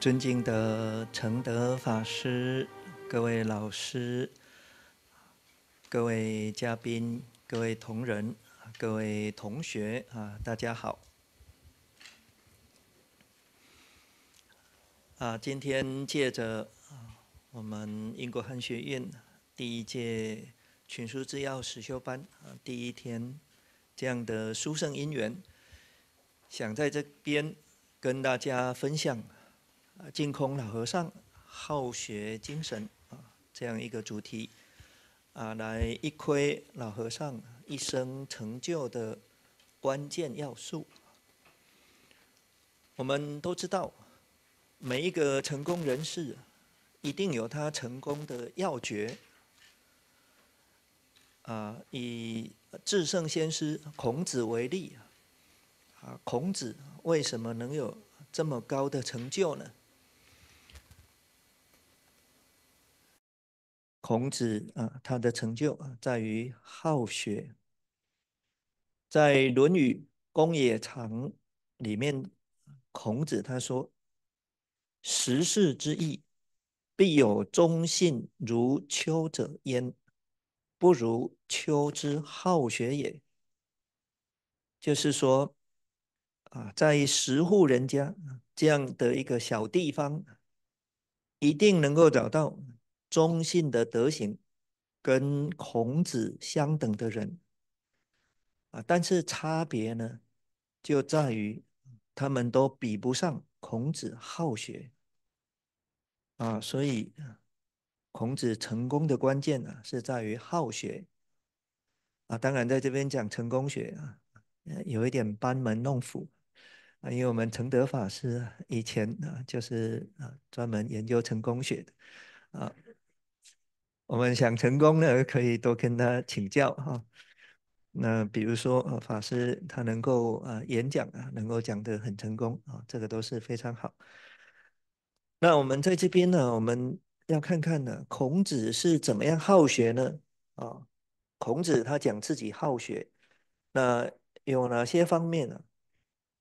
尊敬的承德法师，各位老师，各位嘉宾，各位同仁，各位同学啊，大家好！啊，今天借着啊，我们英国汉学院第一届群书制药实修班啊第一天这样的殊胜因缘，想在这边跟大家分享。净空老和尚好学精神啊，这样一个主题啊，来一窥老和尚一生成就的关键要素。我们都知道，每一个成功人士一定有他成功的要诀啊。以至圣先师孔子为例啊，孔子为什么能有这么高的成就呢？孔子啊，他的成就啊，在于好学。在《论语·公冶长》里面，孔子他说：“十世之意，必有忠信如丘者焉，不如丘之好学也。”就是说，啊，在十户人家这样的一个小地方，一定能够找到。忠信的德行跟孔子相等的人啊，但是差别呢，就在于他们都比不上孔子好学啊，所以孔子成功的关键呢是在于好学啊。当然，在这边讲成功学啊，有一点班门弄斧啊，因为我们承德法师以前啊就是啊专门研究成功学的啊。我们想成功呢，可以多跟他请教哈。那比如说法师他能够啊演讲啊，能够讲的很成功啊，这个都是非常好。那我们在这边呢，我们要看看呢，孔子是怎么样好学呢？啊，孔子他讲自己好学，那有哪些方面呢？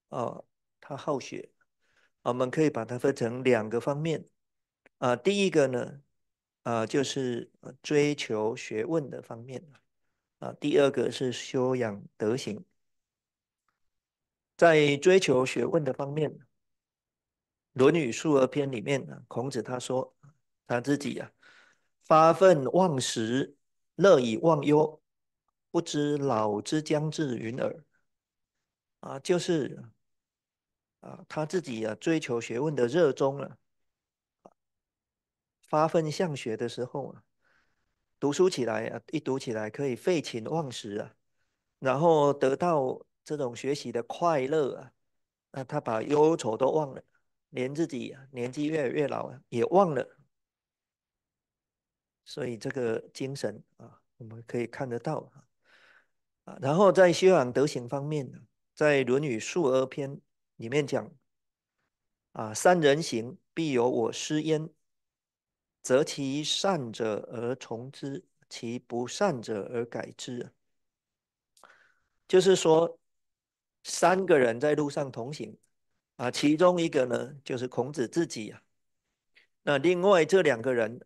啊，他好学，我们可以把它分成两个方面啊。第一个呢。呃，就是追求学问的方面啊。第二个是修养德行，在追求学问的方面，《论语述而篇》里面呢，孔子他说他自己呀，发愤忘食，乐以忘忧，不知老之将至云耳。啊，就是啊，他自己啊追求学问的热衷了。发奋向学的时候啊，读书起来啊，一读起来可以废寝忘食啊，然后得到这种学习的快乐啊，那他把忧愁都忘了，连自己年纪越来越老也忘了，所以这个精神啊，我们可以看得到啊。然后在修养德行方面呢，在《论语述而篇》里面讲啊，“三人行，必有我师焉。”择其善者而从之，其不善者而改之。就是说，三个人在路上同行啊，其中一个呢就是孔子自己啊，那另外这两个人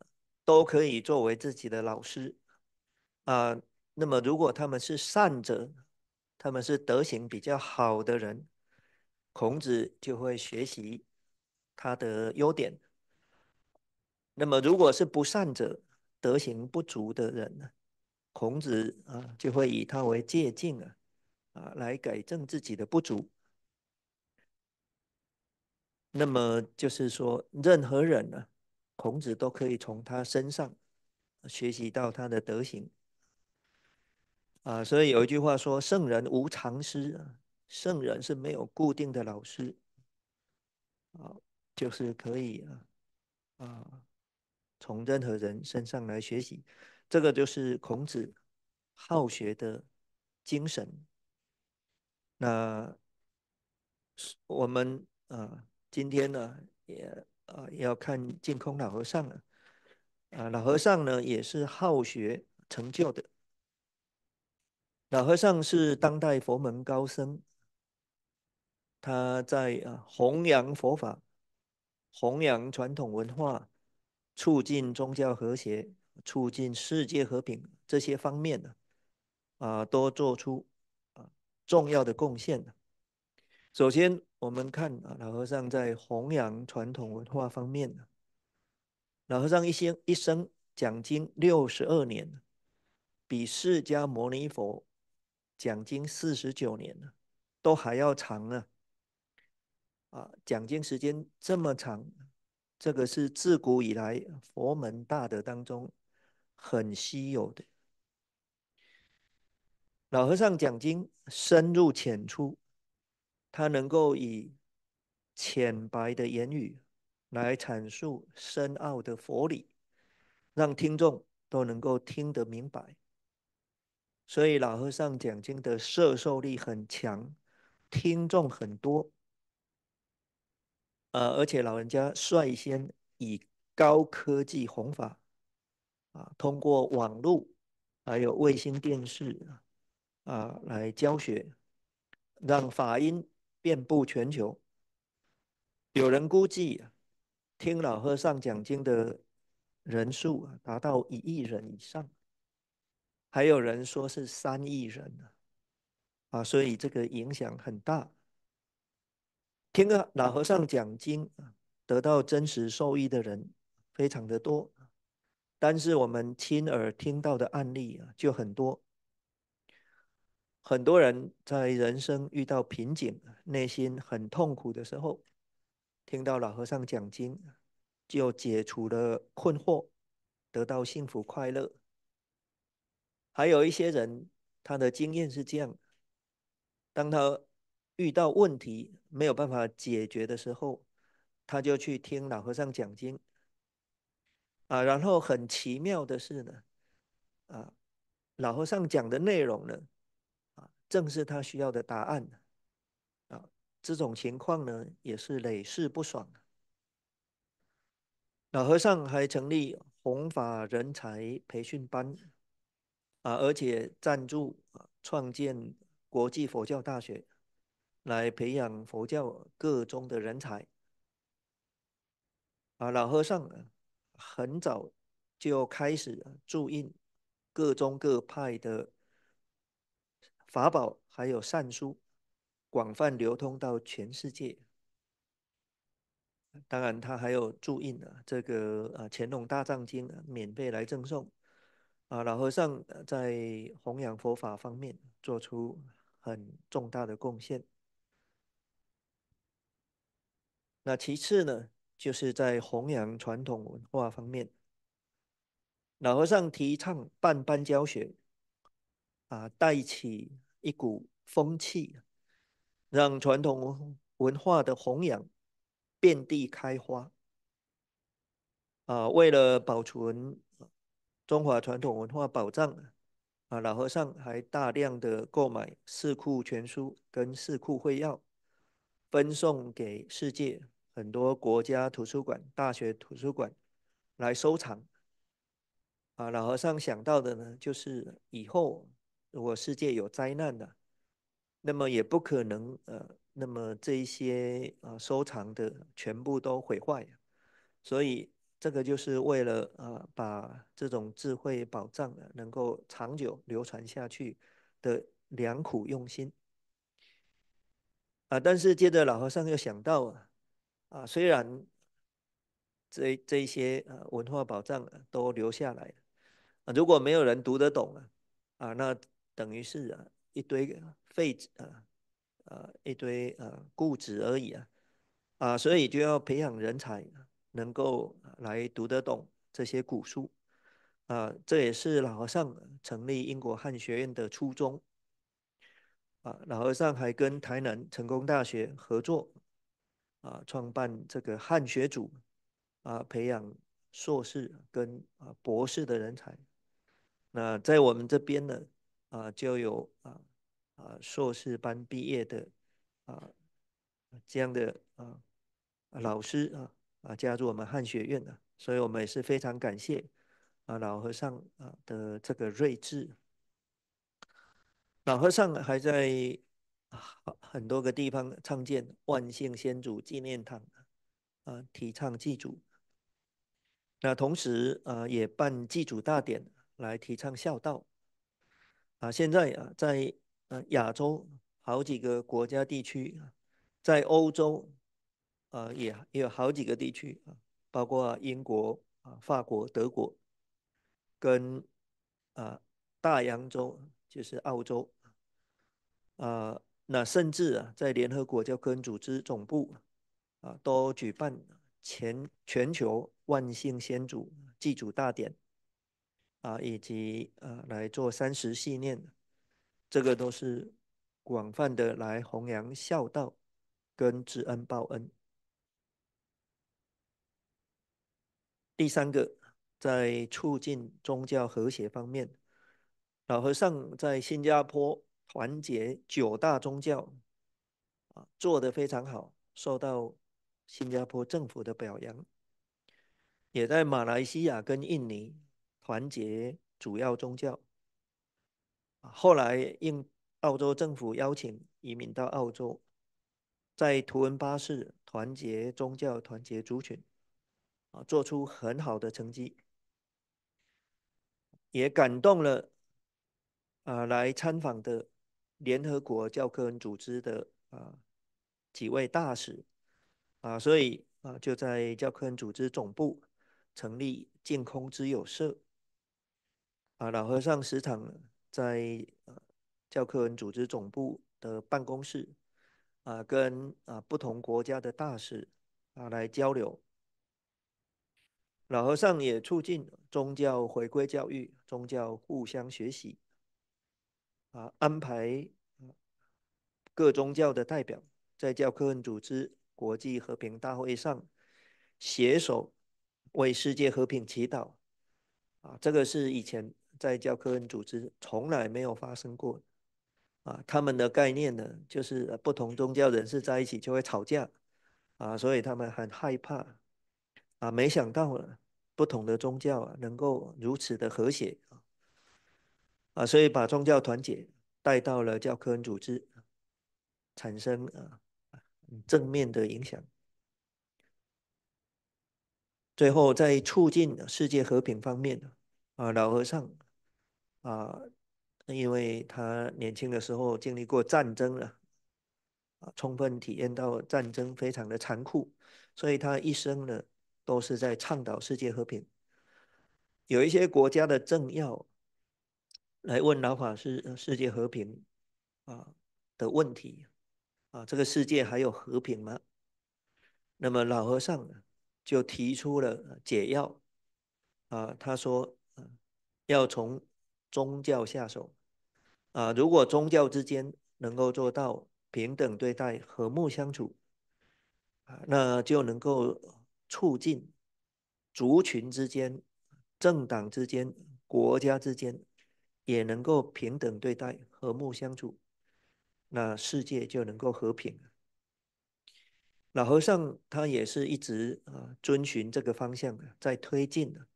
都可以作为自己的老师啊。那么，如果他们是善者，他们是德行比较好的人，孔子就会学习他的优点。那么，如果是不善者、德行不足的人呢？孔子啊，就会以他为借鉴啊，啊，来改正自己的不足。那么，就是说，任何人呢，孔子都可以从他身上学习到他的德行啊。所以有一句话说：“圣人无常师啊，圣人是没有固定的老师。”啊，就是可以啊，啊。从任何人身上来学习，这个就是孔子好学的精神。那我们啊，今天呢也啊也要看净空老和尚了。啊，老和尚呢也是好学成就的。老和尚是当代佛门高僧，他在啊弘扬佛法，弘扬传统文化。促进宗教和谐、促进世界和平这些方面的啊，都做出啊重要的贡献了。首先，我们看啊，老和尚在弘扬传统文化方面的，老和尚一生一生讲经六十二年，比释迦牟尼佛讲经四十九年呢，都还要长呢。啊，讲经时间这么长。这个是自古以来佛门大德当中很稀有的。老和尚讲经深入浅出，他能够以浅白的言语来阐述深奥的佛理，让听众都能够听得明白。所以老和尚讲经的摄受力很强，听众很多。呃，而且老人家率先以高科技弘法，啊，通过网络还有卫星电视，啊，来教学，让法音遍布全球。有人估计，听老和尚讲经的人数啊，达到一亿人以上，还有人说是三亿人呢，啊，所以这个影响很大。听个老和尚讲经，得到真实受益的人非常的多，但是我们亲耳听到的案例啊就很多。很多人在人生遇到瓶颈、内心很痛苦的时候，听到老和尚讲经，就解除了困惑，得到幸福快乐。还有一些人，他的经验是这样当他遇到问题，没有办法解决的时候，他就去听老和尚讲经啊。然后很奇妙的是呢，啊，老和尚讲的内容呢，啊，正是他需要的答案啊。这种情况呢，也是屡试不爽。老和尚还成立弘法人才培训班啊，而且赞助创建国际佛教大学。来培养佛教各宗的人才啊！老和尚很早就开始注印各宗各派的法宝，还有善书，广泛流通到全世界。当然，他还有注印啊，这个啊《乾隆大藏经》啊，免费来赠送啊！老和尚在弘扬佛法方面做出很重大的贡献。那其次呢，就是在弘扬传统文化方面，老和尚提倡办班教学，啊，带起一股风气，让传统文文化的弘扬遍地开花。啊，为了保存中华传统文化宝藏，啊，老和尚还大量的购买《四库全书》跟《四库会要》。分送给世界很多国家图书馆、大学图书馆来收藏。啊，老和尚想到的呢，就是以后如果世界有灾难的，那么也不可能呃，那么这一些啊收藏的全部都毁坏所以这个就是为了啊，把这种智慧宝藏能够长久流传下去的良苦用心。啊！但是接着老和尚又想到啊，啊，虽然这这些呃文化宝藏都留下来了，如果没有人读得懂啊，啊，那等于是啊一堆废纸啊，啊一堆呃固纸而已啊，啊，所以就要培养人才，能够来读得懂这些古书，啊，这也是老和尚成立英国汉学院的初衷。啊，老和尚还跟台南成功大学合作啊，创办这个汉学组啊，培养硕士跟啊博士的人才。那在我们这边呢，啊，就有啊啊硕士班毕业的啊这样的啊老师啊啊加入我们汉学院的，所以我们也是非常感谢啊老和尚啊的这个睿智。老和尚还在啊很多个地方创建万姓先祖纪念堂啊，提倡祭祖。那同时啊，也办祭祖大典来提倡孝道啊。现在啊，在啊亚洲好几个国家地区，在欧洲啊也也有好几个地区啊，包括英国啊、法国、德国，跟啊大洋洲。就是澳洲啊，那甚至啊，在联合国教科文组织总部啊，都举办全全球万姓先祖祭祖大典啊，以及啊来做三十系念，这个都是广泛的来弘扬孝道跟知恩报恩。第三个，在促进宗教和谐方面。老和尚在新加坡团结九大宗教，啊，做得非常好，受到新加坡政府的表扬，也在马来西亚跟印尼团结主要宗教，后来应澳洲政府邀请移民到澳洲，在图文巴士团结宗教、团结族群，啊，做出很好的成绩，也感动了。啊，来参访的联合国教科文组织的啊几位大使啊，所以啊就在教科文组织总部成立净空之友社啊。老和尚时常在啊教科文组织总部的办公室啊跟啊不同国家的大使啊来交流。老和尚也促进宗教回归教育，宗教互相学习。啊，安排各宗教的代表在教科文组织国际和平大会上携手为世界和平祈祷。啊，这个是以前在教科文组织从来没有发生过。啊，他们的概念呢，就是不同宗教人士在一起就会吵架。啊，所以他们很害怕。啊，没想到不同的宗教啊能够如此的和谐。啊，所以把宗教团结带到了教科文组织，产生啊正面的影响。最后在促进世界和平方面啊老和尚啊，因为他年轻的时候经历过战争了，啊，充分体验到战争非常的残酷，所以他一生呢都是在倡导世界和平。有一些国家的政要。来问老法师“世界和平啊”的问题啊？这个世界还有和平吗？那么老和尚呢就提出了解药啊，他说要从宗教下手啊。如果宗教之间能够做到平等对待、和睦相处啊，那就能够促进族群之间、政党之间、国家之间。也能够平等对待、和睦相处，那世界就能够和平老和尚他也是一直啊遵循这个方向啊在推进的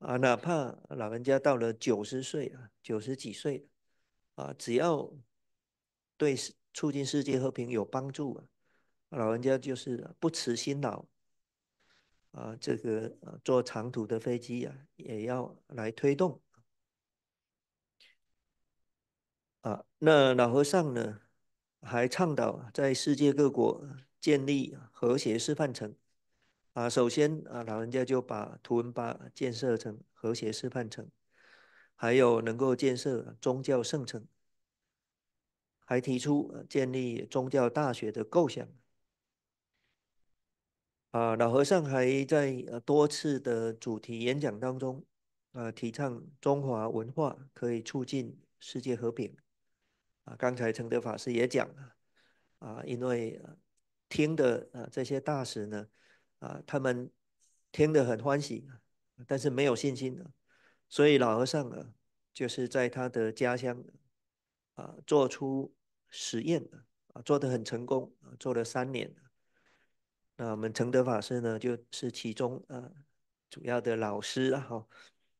啊，哪怕老人家到了九十岁啊、九十几岁啊，只要对促进世界和平有帮助啊，老人家就是不辞辛劳啊，这个坐长途的飞机啊也要来推动。啊，那老和尚呢？还倡导在世界各国建立和谐示范城。啊，首先啊，老人家就把图文巴建设成和谐示范城，还有能够建设宗教圣城，还提出建立宗教大学的构想。啊，老和尚还在呃多次的主题演讲当中，啊，提倡中华文化可以促进世界和平。啊，刚才承德法师也讲了，啊，因为听的啊这些大师呢，啊，他们听得很欢喜，但是没有信心所以老和尚呢，就是在他的家乡，啊，做出实验的，啊，做的很成功，啊，做了三年，那我们承德法师呢，就是其中啊主要的老师啊，哈，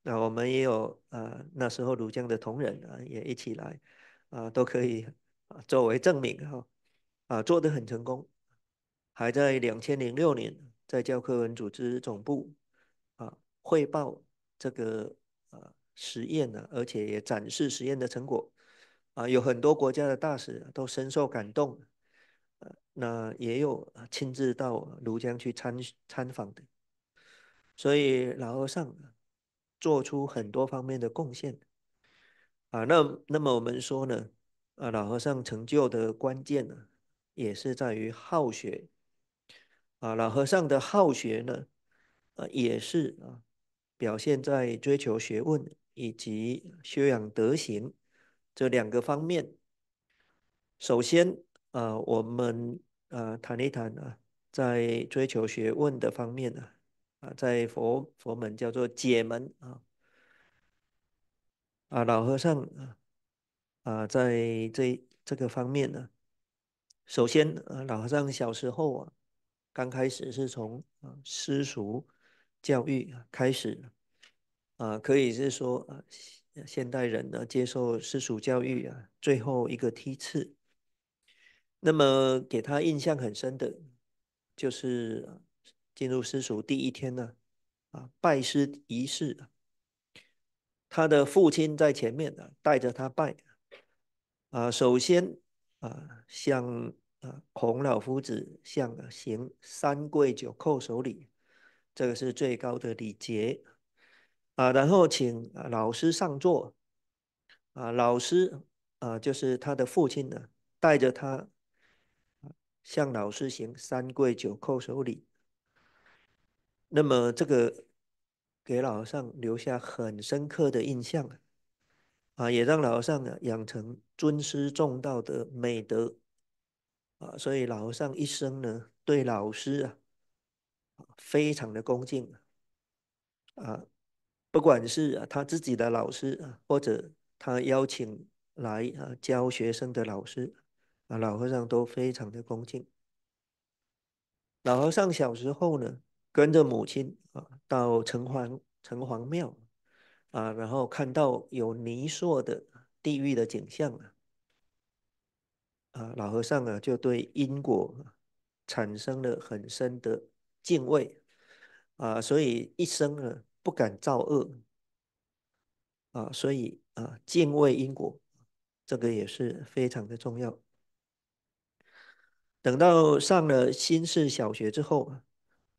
那我们也有啊，那时候庐江的同仁啊，也一起来。啊，都可以啊作为证明哈，啊做得很成功，还在两千零六年在教科文组织总部啊汇报这个啊实验呢，而且也展示实验的成果啊，有很多国家的大使都深受感动，呃，那也有亲自到庐江去参参访的，所以老和尚做出很多方面的贡献。啊，那那么我们说呢，啊，老和尚成就的关键呢，也是在于好学。啊，老和尚的好学呢，啊，也是啊，表现在追求学问以及修养德行这两个方面。首先，啊，我们啊谈一谈啊，在追求学问的方面呢，啊，在佛佛门叫做解门啊。啊，老和尚啊啊，在这这个方面呢，首先啊，老和尚小时候啊，刚开始是从啊私塾教育开始，啊，可以是说啊，现代人呢接受私塾教育啊，最后一个梯次。那么给他印象很深的就是进入私塾第一天呢，啊，拜师仪式啊。他的父亲在前面呢，带着他拜，啊，首先啊向啊孔老夫子向行三跪九叩首礼，这个是最高的礼节，啊，然后请老师上座，啊，老师啊就是他的父亲呢，带着他向老师行三跪九叩首礼，那么这个。给老和尚留下很深刻的印象啊，啊，也让老和尚啊养成尊师重道的美德啊，所以老和尚一生呢对老师啊啊非常的恭敬啊，不管是他自己的老师啊，或者他邀请来啊教学生的老师啊，老和尚都非常的恭敬。老和尚小时候呢。跟着母亲啊，到城隍城隍庙啊，然后看到有泥塑的地狱的景象啊，啊，老和尚啊，就对因果产生了很深的敬畏啊，所以一生啊不敢造恶啊，所以啊，敬畏因果这个也是非常的重要。等到上了新式小学之后啊。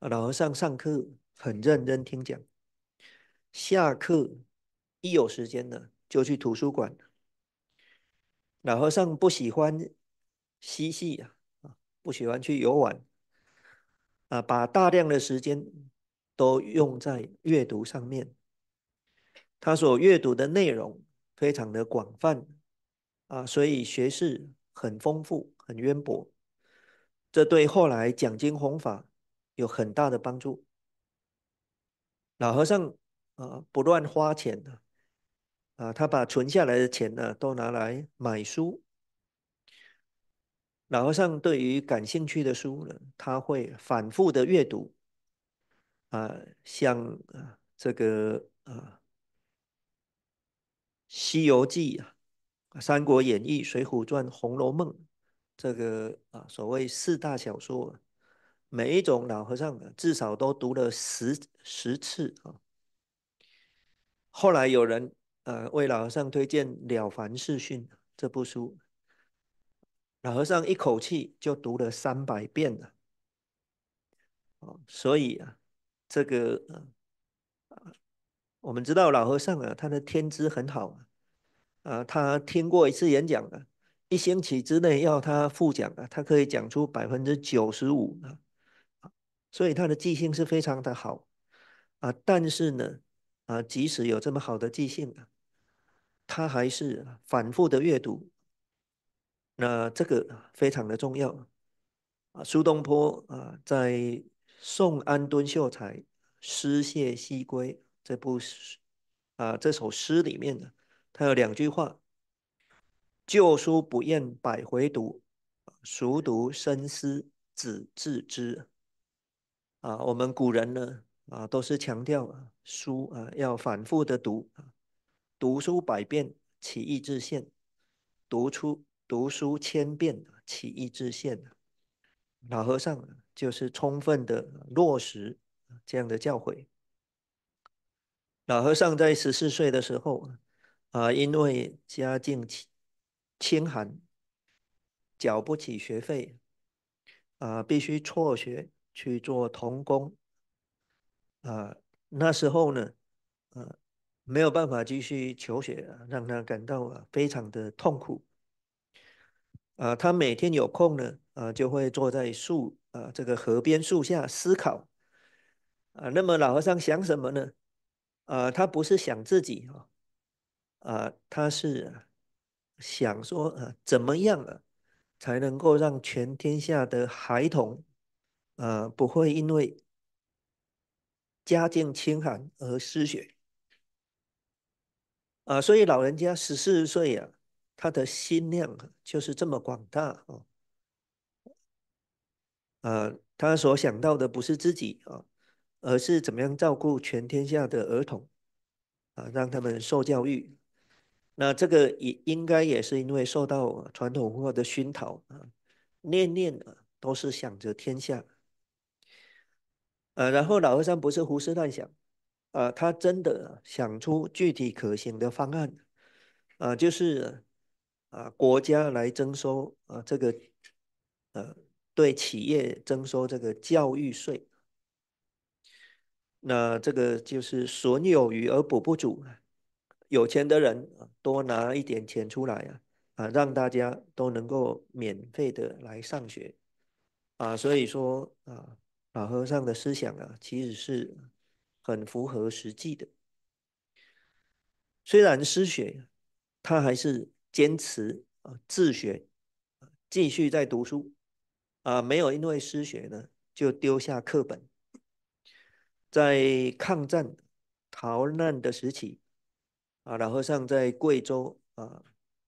老和尚上课很认真听讲，下课一有时间呢，就去图书馆。老和尚不喜欢嬉戏啊，不喜欢去游玩，啊，把大量的时间都用在阅读上面。他所阅读的内容非常的广泛，啊，所以学识很丰富、很渊博。这对后来讲经弘法。有很大的帮助。老和尚啊，不乱花钱的啊，他把存下来的钱呢，都拿来买书。老和尚对于感兴趣的书呢，他会反复的阅读啊，像啊这个啊《西游记》啊，《三国演义》《水浒传》《红楼梦》这个啊，所谓四大小说。每一种老和尚至少都读了十十次啊。后来有人呃为老和尚推荐《了凡四训》这部书，老和尚一口气就读了三百遍了。哦，所以啊，这个我们知道老和尚啊，他的天资很好啊。啊，他听过一次演讲的，一星期之内要他复讲的，他可以讲出百分之九十五啊。所以他的记性是非常的好啊，但是呢，啊，即使有这么好的记性啊，他还是反复的阅读，那这个非常的重要啊。苏东坡啊，在《送安敦秀才诗谢西归》这部啊这首诗里面呢，他有两句话：“旧书不厌百回读，熟读深思子自知。”啊，我们古人呢，啊，都是强调啊书啊要反复的读啊，读书百遍，其义自现；，读出读书千遍，其义自现老和尚就是充分的落实这样的教诲。老和尚在十四岁的时候，啊，因为家境清寒，缴不起学费，啊，必须辍学。去做童工，啊，那时候呢，呃，没有办法继续求学，让他感到啊非常的痛苦，啊，他每天有空呢，啊，就会坐在树啊这个河边树下思考，啊，那么老和尚想什么呢？啊，他不是想自己啊，啊，他是想说啊，怎么样啊才能够让全天下的孩童。呃，不会因为家境清寒而失学。呃，所以老人家十四岁啊，他的心量就是这么广大哦。呃，他所想到的不是自己啊，而是怎么样照顾全天下的儿童啊，让他们受教育。那这个也应该也是因为受到传统文化的熏陶啊，念念啊都是想着天下。呃，然后老和尚不是胡思乱想，呃，他真的想出具体可行的方案，呃，就是，啊，国家来征收，啊，这个，呃，对企业征收这个教育税，那这个就是损有余而补不足，有钱的人多拿一点钱出来啊，啊，让大家都能够免费的来上学，啊，所以说，啊。老和尚的思想啊，其实是很符合实际的。虽然失学，他还是坚持啊自学，继续在读书啊，没有因为失学呢就丢下课本。在抗战逃难的时期啊，老和尚在贵州啊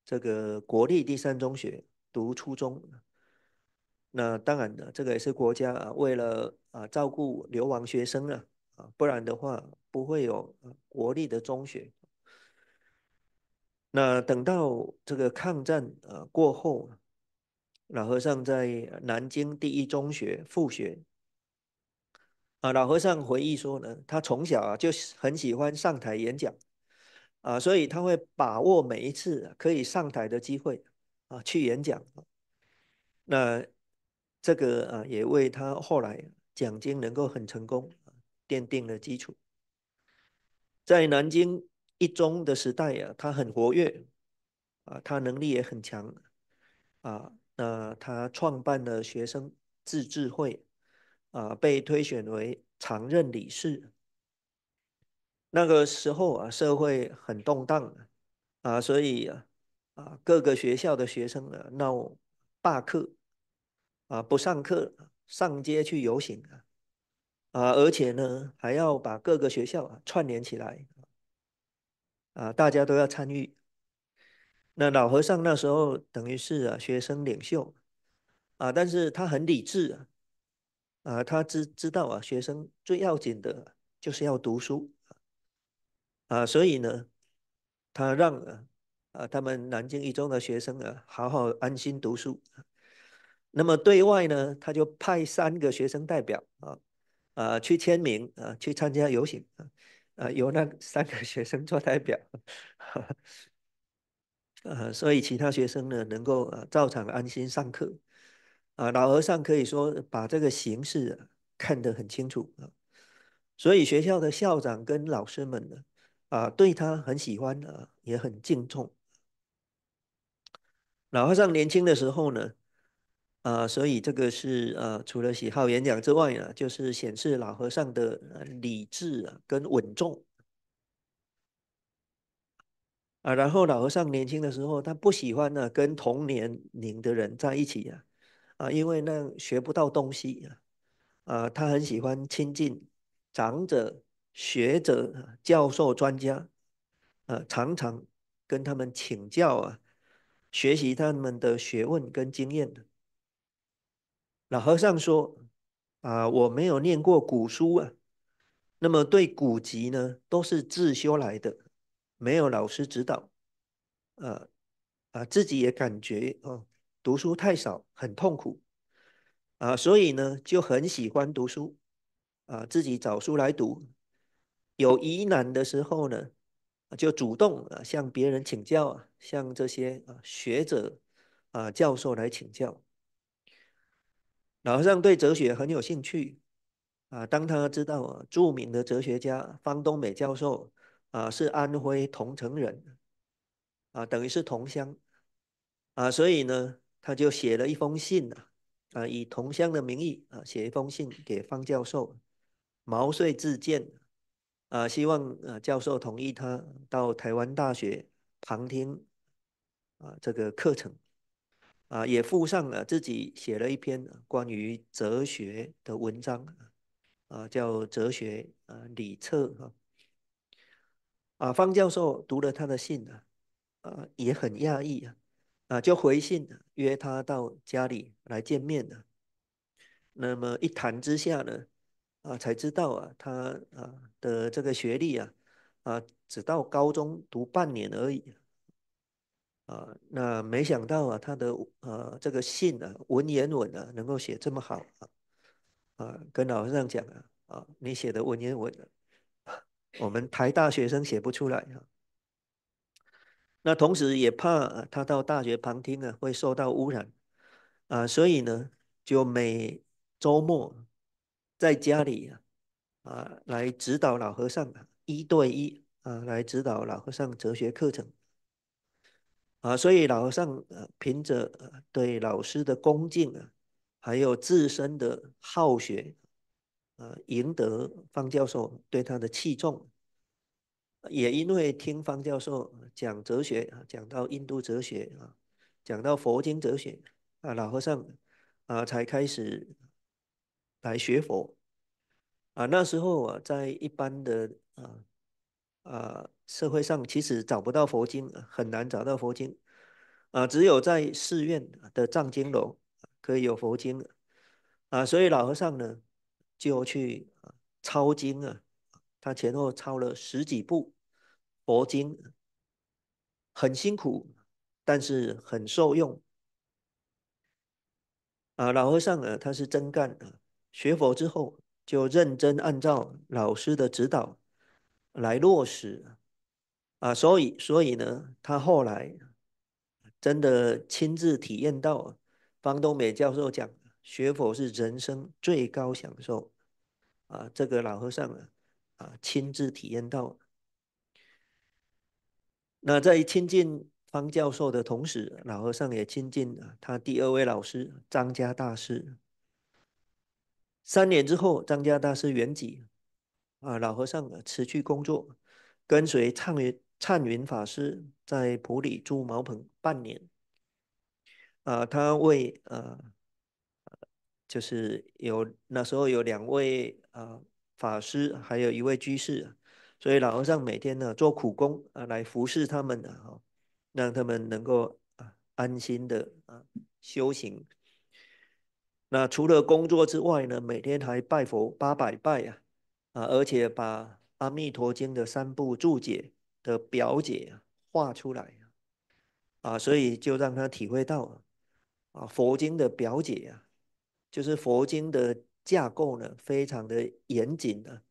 这个国立第三中学读初中。那当然的，这个也是国家啊，为了啊照顾流亡学生啊，啊，不然的话不会有国立的中学。那等到这个抗战啊过后，老和尚在南京第一中学复学。啊，老和尚回忆说呢，他从小啊就很喜欢上台演讲，啊，所以他会把握每一次可以上台的机会啊去演讲。那。这个啊，也为他后来奖金能够很成功奠定了基础。在南京一中的时代啊，他很活跃，啊，他能力也很强，啊，那他创办了学生自治会，啊，被推选为常任理事。那个时候啊，社会很动荡，啊，所以啊，啊，各个学校的学生啊闹罢课。啊，不上课，上街去游行啊！啊，而且呢，还要把各个学校啊串联起来啊，大家都要参与。那老和尚那时候等于是啊学生领袖啊，但是他很理智啊，他知知道啊，学生最要紧的就是要读书啊，啊，所以呢，他让啊啊他们南京一中的学生啊，好好安心读书。那么对外呢，他就派三个学生代表啊，啊去签名啊，去参加游行啊，啊由那三个学生做代表，啊、所以其他学生呢能够啊照常安心上课啊。老和尚可以说把这个形势看得很清楚啊，所以学校的校长跟老师们呢啊对他很喜欢啊，也很敬重。老和尚年轻的时候呢。啊，所以这个是呃，除了喜好演讲之外呢，就是显示老和尚的理智啊跟稳重啊。然后老和尚年轻的时候，他不喜欢呢跟同年龄的人在一起呀，啊，因为那学不到东西啊。啊，他很喜欢亲近长者、学者、教授、专家，啊，常常跟他们请教啊，学习他们的学问跟经验的。老和尚说：“啊，我没有念过古书啊，那么对古籍呢，都是自修来的，没有老师指导，呃，啊，自己也感觉啊，读书太少，很痛苦，啊，所以呢，就很喜欢读书，啊，自己找书来读，有疑难的时候呢，就主动啊向别人请教啊，向这些啊学者啊教授来请教。”老和尚对哲学很有兴趣啊。当他知道著名的哲学家方东美教授啊是安徽桐城人啊，等于是同乡啊，所以呢，他就写了一封信啊，啊，以同乡的名义啊，写一封信给方教授，毛遂自荐啊，希望啊教授同意他到台湾大学旁听啊这个课程。啊，也附上了自己写了一篇关于哲学的文章，啊，叫《哲学啊理策》啊，啊，方教授读了他的信啊，啊，也很讶异啊，啊，就回信约他到家里来见面啊。那么一谈之下呢，啊，才知道啊，他啊的这个学历啊，啊，只到高中读半年而已。啊，那没想到啊，他的呃这个信呢，文言文呢，能够写这么好啊！啊，跟老和尚讲啊，啊，你写的文言文，我们台大学生写不出来啊。那同时也怕他到大学旁听啊，会受到污染啊，所以呢，就每周末在家里啊，啊，来指导老和尚一对一啊，来指导老和尚哲学课程。啊，所以老和尚呃，凭着对老师的恭敬啊，还有自身的好学，呃，赢得方教授对他的器重，也因为听方教授讲哲学啊，讲到印度哲学啊，讲到佛经哲学啊，老和尚啊才开始来学佛啊。那时候啊，在一般的啊啊。社会上其实找不到佛经，很难找到佛经，啊，只有在寺院的藏经楼可以有佛经，啊，所以老和尚呢就去抄经啊，他前后抄了十几部佛经，很辛苦，但是很受用，啊，老和尚呢他是真干的，学佛之后就认真按照老师的指导来落实。啊，所以，所以呢，他后来真的亲自体验到方东美教授讲学佛是人生最高享受啊，这个老和尚啊啊，亲自体验到。那在亲近方教授的同时，老和尚也亲近他第二位老师张家大师。三年之后，张家大师圆寂啊，老和尚辞去工作，跟随畅云。灿云法师在普里住茅棚半年，啊，他为呃，就是有那时候有两位啊法师，还有一位居士，所以老和尚每天呢做苦工啊来服侍他们啊，让他们能够啊安心的啊修行。那除了工作之外呢，每天还拜佛八百拜啊啊，而且把《阿弥陀经》的三部注解。的表姐画出来啊，啊，所以就让他体会到啊，佛经的表姐啊，就是佛经的架构呢，非常的严谨的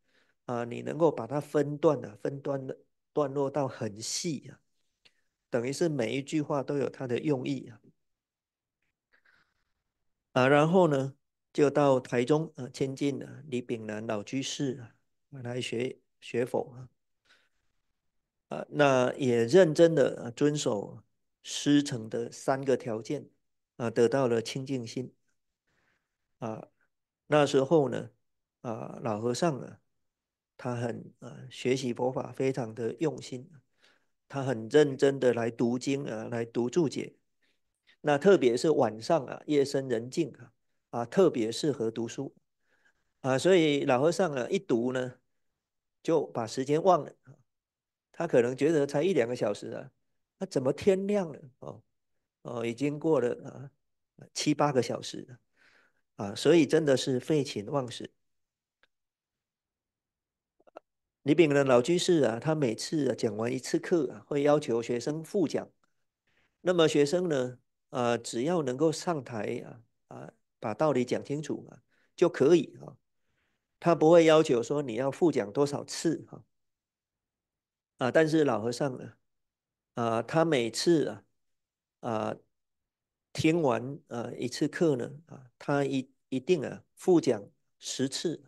啊，你能够把它分段的，分段的段落到很细啊，等于是每一句话都有它的用意啊，啊，然后呢，就到台中啊，亲近了李炳南老居士啊，来学学佛啊。那也认真的遵守师承的三个条件啊，得到了清净心啊。那时候呢，啊，老和尚呢，他很啊学习佛法非常的用心，他很认真的来读经啊，来读注解。那特别是晚上啊，夜深人静啊，啊，特别适合读书啊。所以老和尚呢，一读呢，就把时间忘了。他可能觉得才一两个小时啊，那怎么天亮了哦？哦，已经过了啊七八个小时了啊，所以真的是废寝忘食。李炳能老居士啊，他每次讲完一次课，会要求学生复讲。那么学生呢，呃，只要能够上台啊啊，把道理讲清楚啊，就可以啊。他不会要求说你要复讲多少次啊。啊，但是老和尚呢，啊，他每次啊，啊，听完啊一次课呢，啊，他一一定啊复讲十次，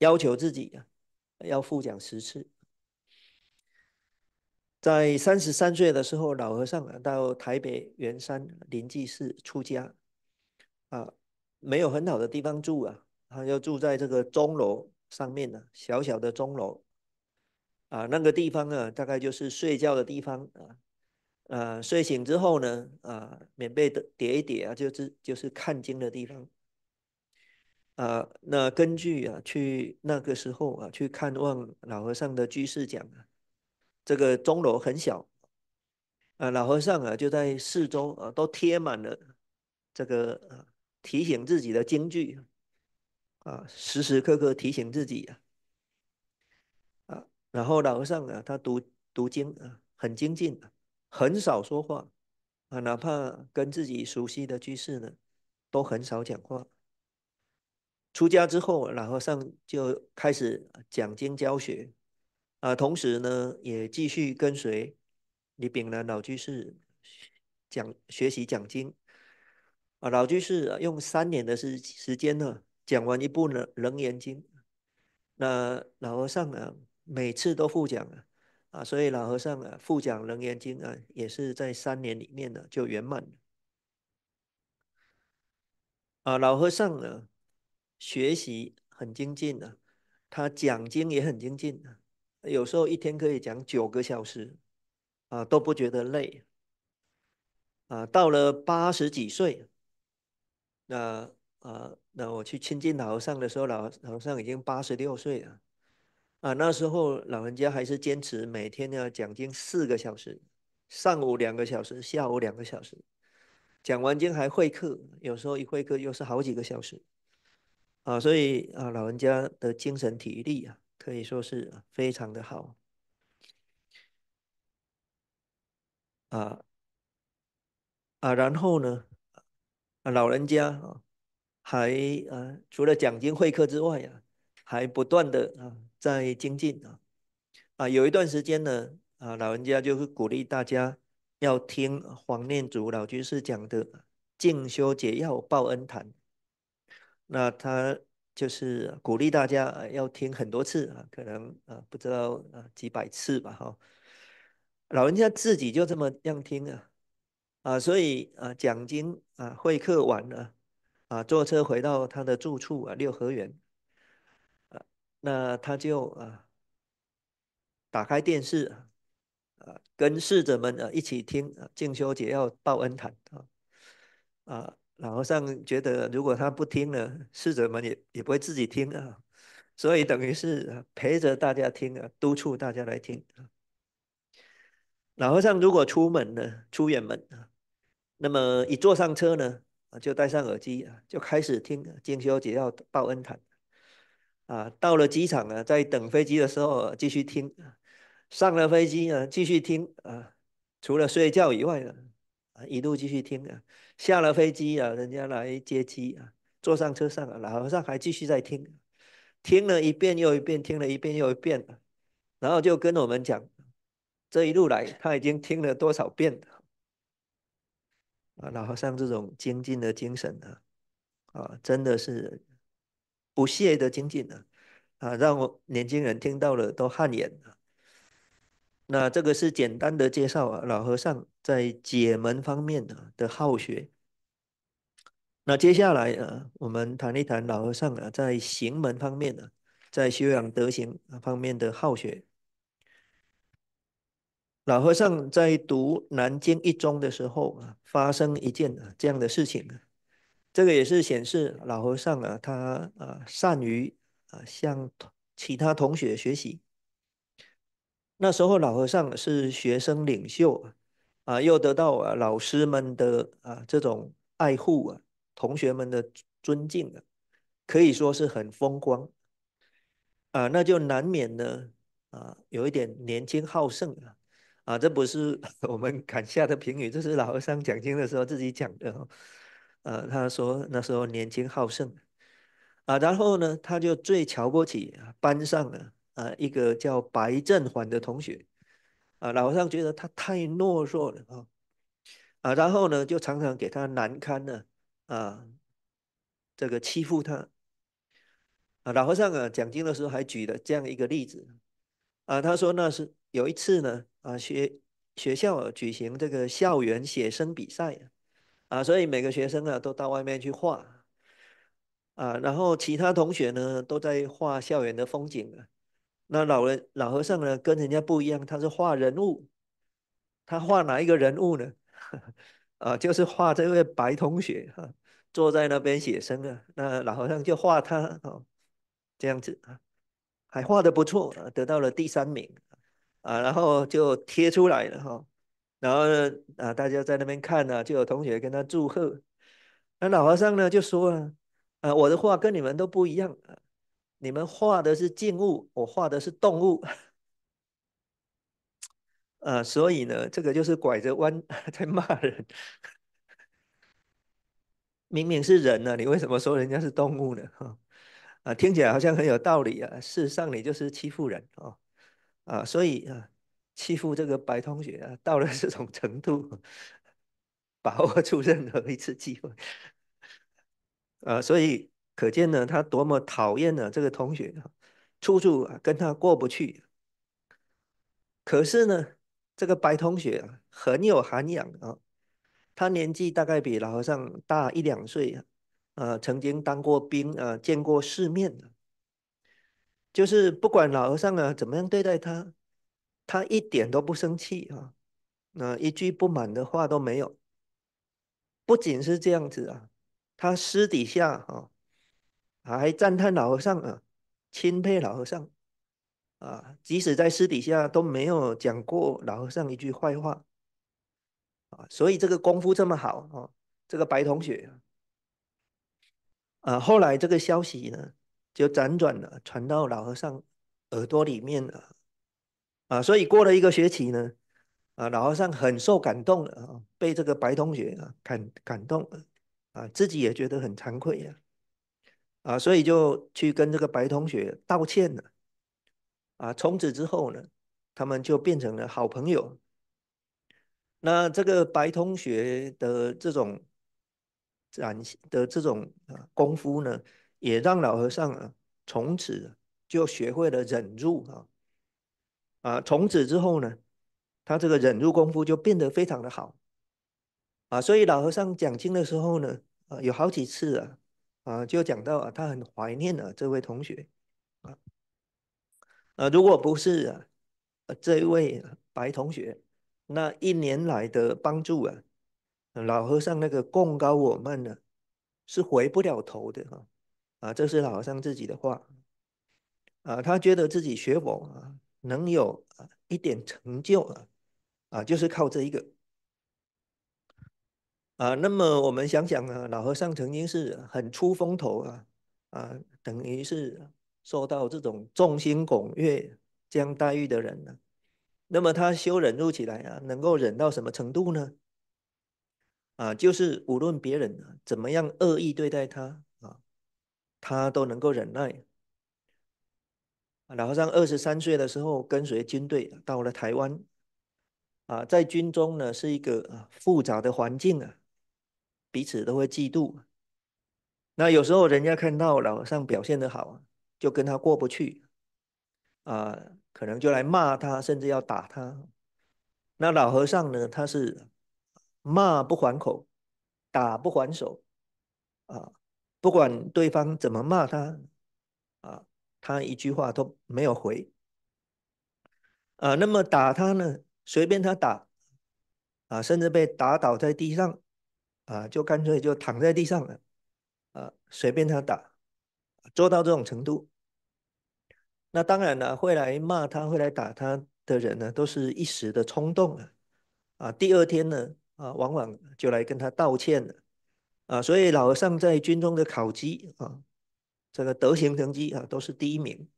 要求自己啊要复讲十次。在三十三岁的时候，老和尚啊到台北圆山灵济寺出家，啊，没有很好的地方住啊，他就住在这个钟楼上面呢，小小的钟楼。啊，那个地方啊，大概就是睡觉的地方啊，呃，睡醒之后呢，啊，棉被的叠一叠啊，就是就是看经的地方。啊，那根据啊，去那个时候啊，去看望老和尚的居士讲啊，这个钟楼很小，啊，老和尚啊就在四周啊都贴满了这个啊提醒自己的经句，啊，时时刻刻提醒自己啊。然后老和尚呢，他读读经啊，很精进，很少说话啊，哪怕跟自己熟悉的居士呢，都很少讲话。出家之后，老和尚就开始讲经教学啊，同时呢，也继续跟随李炳南老居士讲学习讲经啊。老居士用三年的时时间呢，讲完一部《楞楞严经》，那老和尚啊。每次都复讲啊，啊，所以老和尚啊复讲《楞严经》啊，也是在三年里面呢就圆满啊，老和尚呢学习很精进的，他讲经也很精进的，有时候一天可以讲九个小时，啊都不觉得累。啊，到了八十几岁，那啊那我去亲近老和尚的时候，老和尚已经八十六岁了。啊，那时候老人家还是坚持每天呢讲经四个小时，上午两个小时，下午两个小时，讲完经还会客，有时候一会客又是好几个小时，啊，所以啊，老人家的精神体力啊，可以说是啊非常的好，啊啊，然后呢，啊，老人家啊，还啊，除了讲经会客之外呀。还不断的啊，在精进啊啊，有一段时间呢啊，老人家就是鼓励大家要听黄念祖老居士讲的《静修解药报恩谈》，那他就是鼓励大家啊要听很多次啊，可能啊不知道啊几百次吧哈，老人家自己就这么样听啊啊，所以啊讲经啊会客完了啊，坐车回到他的住处啊六合园。那他就啊，打开电视啊，跟侍者们啊一起听啊静修姐要报恩坛啊。啊，老和尚觉得如果他不听了，侍者们也也不会自己听啊，所以等于是陪着大家听啊，督促大家来听啊。老和尚如果出门了，出远门啊，那么一坐上车呢，就戴上耳机啊，就开始听静修姐要报恩坛。啊，到了机场呢，在等飞机的时候继续听，上了飞机呢继续听啊，除了睡觉以外呢，啊一路继续听啊，下了飞机啊，人家来接机啊，坐上车上啊，然后上还继续在听，听了一遍又一遍，听了一遍又一遍然后就跟我们讲，这一路来他已经听了多少遍了。啊，老和尚这种精进的精神呢，啊，真的是。不屑的精进呢，啊，让我年轻人听到了都汗颜啊。那这个是简单的介绍啊，老和尚在解门方面的的好学。那接下来啊，我们谈一谈老和尚啊，在行门方面啊，在修养德行方面的好学。老和尚在读南京一中的时候啊，发生一件这样的事情啊。这个也是显示老和尚啊，他啊善于啊向其他同学学习。那时候老和尚是学生领袖啊，啊又得到啊老师们的啊这种爱护啊，同学们的尊敬啊，可以说是很风光啊。那就难免呢啊有一点年轻好胜啊啊，这不是 我们砍 下的评语，这是老和尚讲经的时候自己讲的。呃，他说那时候年轻好胜，啊，然后呢，他就最瞧不起班上的啊一个叫白振环的同学，啊，老和尚觉得他太懦弱了啊，啊，然后呢，就常常给他难堪呢，啊，这个欺负他，啊，老和尚啊讲经的时候还举了这样一个例子，啊，他说那是有一次呢，啊学学校举行这个校园写生比赛。啊，所以每个学生啊，都到外面去画，啊，然后其他同学呢，都在画校园的风景啊。那老人老和尚呢，跟人家不一样，他是画人物。他画哪一个人物呢？啊，就是画这位白同学啊，坐在那边写生啊。那老和尚就画他哦，这样子啊，还画的不错，得到了第三名啊，然后就贴出来了哈。然后呢啊，大家在那边看呢，就有同学跟他祝贺。那老和尚呢就说啊，啊，我的画跟你们都不一样，你们画的是静物，我画的是动物。呃，所以呢，这个就是拐着弯 在骂人。明明是人呢，你为什么说人家是动物呢？啊，听起来好像很有道理啊，事实上你就是欺负人哦。啊，所以啊。欺负这个白同学啊，到了这种程度，把握住任何一次机会，呃，所以可见呢，他多么讨厌呢这个同学，处处跟他过不去。可是呢，这个白同学很有涵养啊，他年纪大概比老和尚大一两岁，呃，曾经当过兵，呃，见过世面就是不管老和尚啊怎么样对待他。他一点都不生气啊，那一句不满的话都没有。不仅是这样子啊，他私底下啊还赞叹老和尚啊，钦佩老和尚啊，即使在私底下都没有讲过老和尚一句坏话啊。所以这个功夫这么好啊，这个白同学啊，后来这个消息呢就辗转了传到老和尚耳朵里面了。啊，所以过了一个学期呢，啊，老和尚很受感动了啊，被这个白同学啊感感动了，啊，自己也觉得很惭愧呀，啊，所以就去跟这个白同学道歉了，啊，从此之后呢，他们就变成了好朋友。那这个白同学的这种展的这种啊功夫呢，也让老和尚啊从此就学会了忍住啊。啊，从此之后呢，他这个忍辱功夫就变得非常的好，啊，所以老和尚讲经的时候呢，啊，有好几次啊，啊，就讲到啊，他很怀念啊这位同学，啊，如果不是啊这位白同学那一年来的帮助啊，老和尚那个供高我们呢是回不了头的啊，啊，这是老和尚自己的话，啊，他觉得自己学佛啊。能有啊一点成就啊啊，就是靠这一个啊。那么我们想想啊，老和尚曾经是很出风头啊啊，等于是受到这种众星拱月这样待遇的人呢。那么他修忍辱起来啊，能够忍到什么程度呢？啊，就是无论别人怎么样恶意对待他啊，他都能够忍耐。老和尚二十三岁的时候，跟随军队到了台湾。啊，在军中呢，是一个啊复杂的环境啊，彼此都会嫉妒。那有时候人家看到老和尚表现的好，就跟他过不去，啊，可能就来骂他，甚至要打他。那老和尚呢，他是骂不还口，打不还手，啊，不管对方怎么骂他，啊。他一句话都没有回，啊，那么打他呢？随便他打，啊，甚至被打倒在地上，啊，就干脆就躺在地上了，啊，随便他打，做到这种程度，那当然了，会来骂他、会来打他的人呢，都是一时的冲动了，啊，第二天呢，啊，往往就来跟他道歉了，啊，所以老和尚在军中的考级啊。这个德行成绩啊，都是第一名。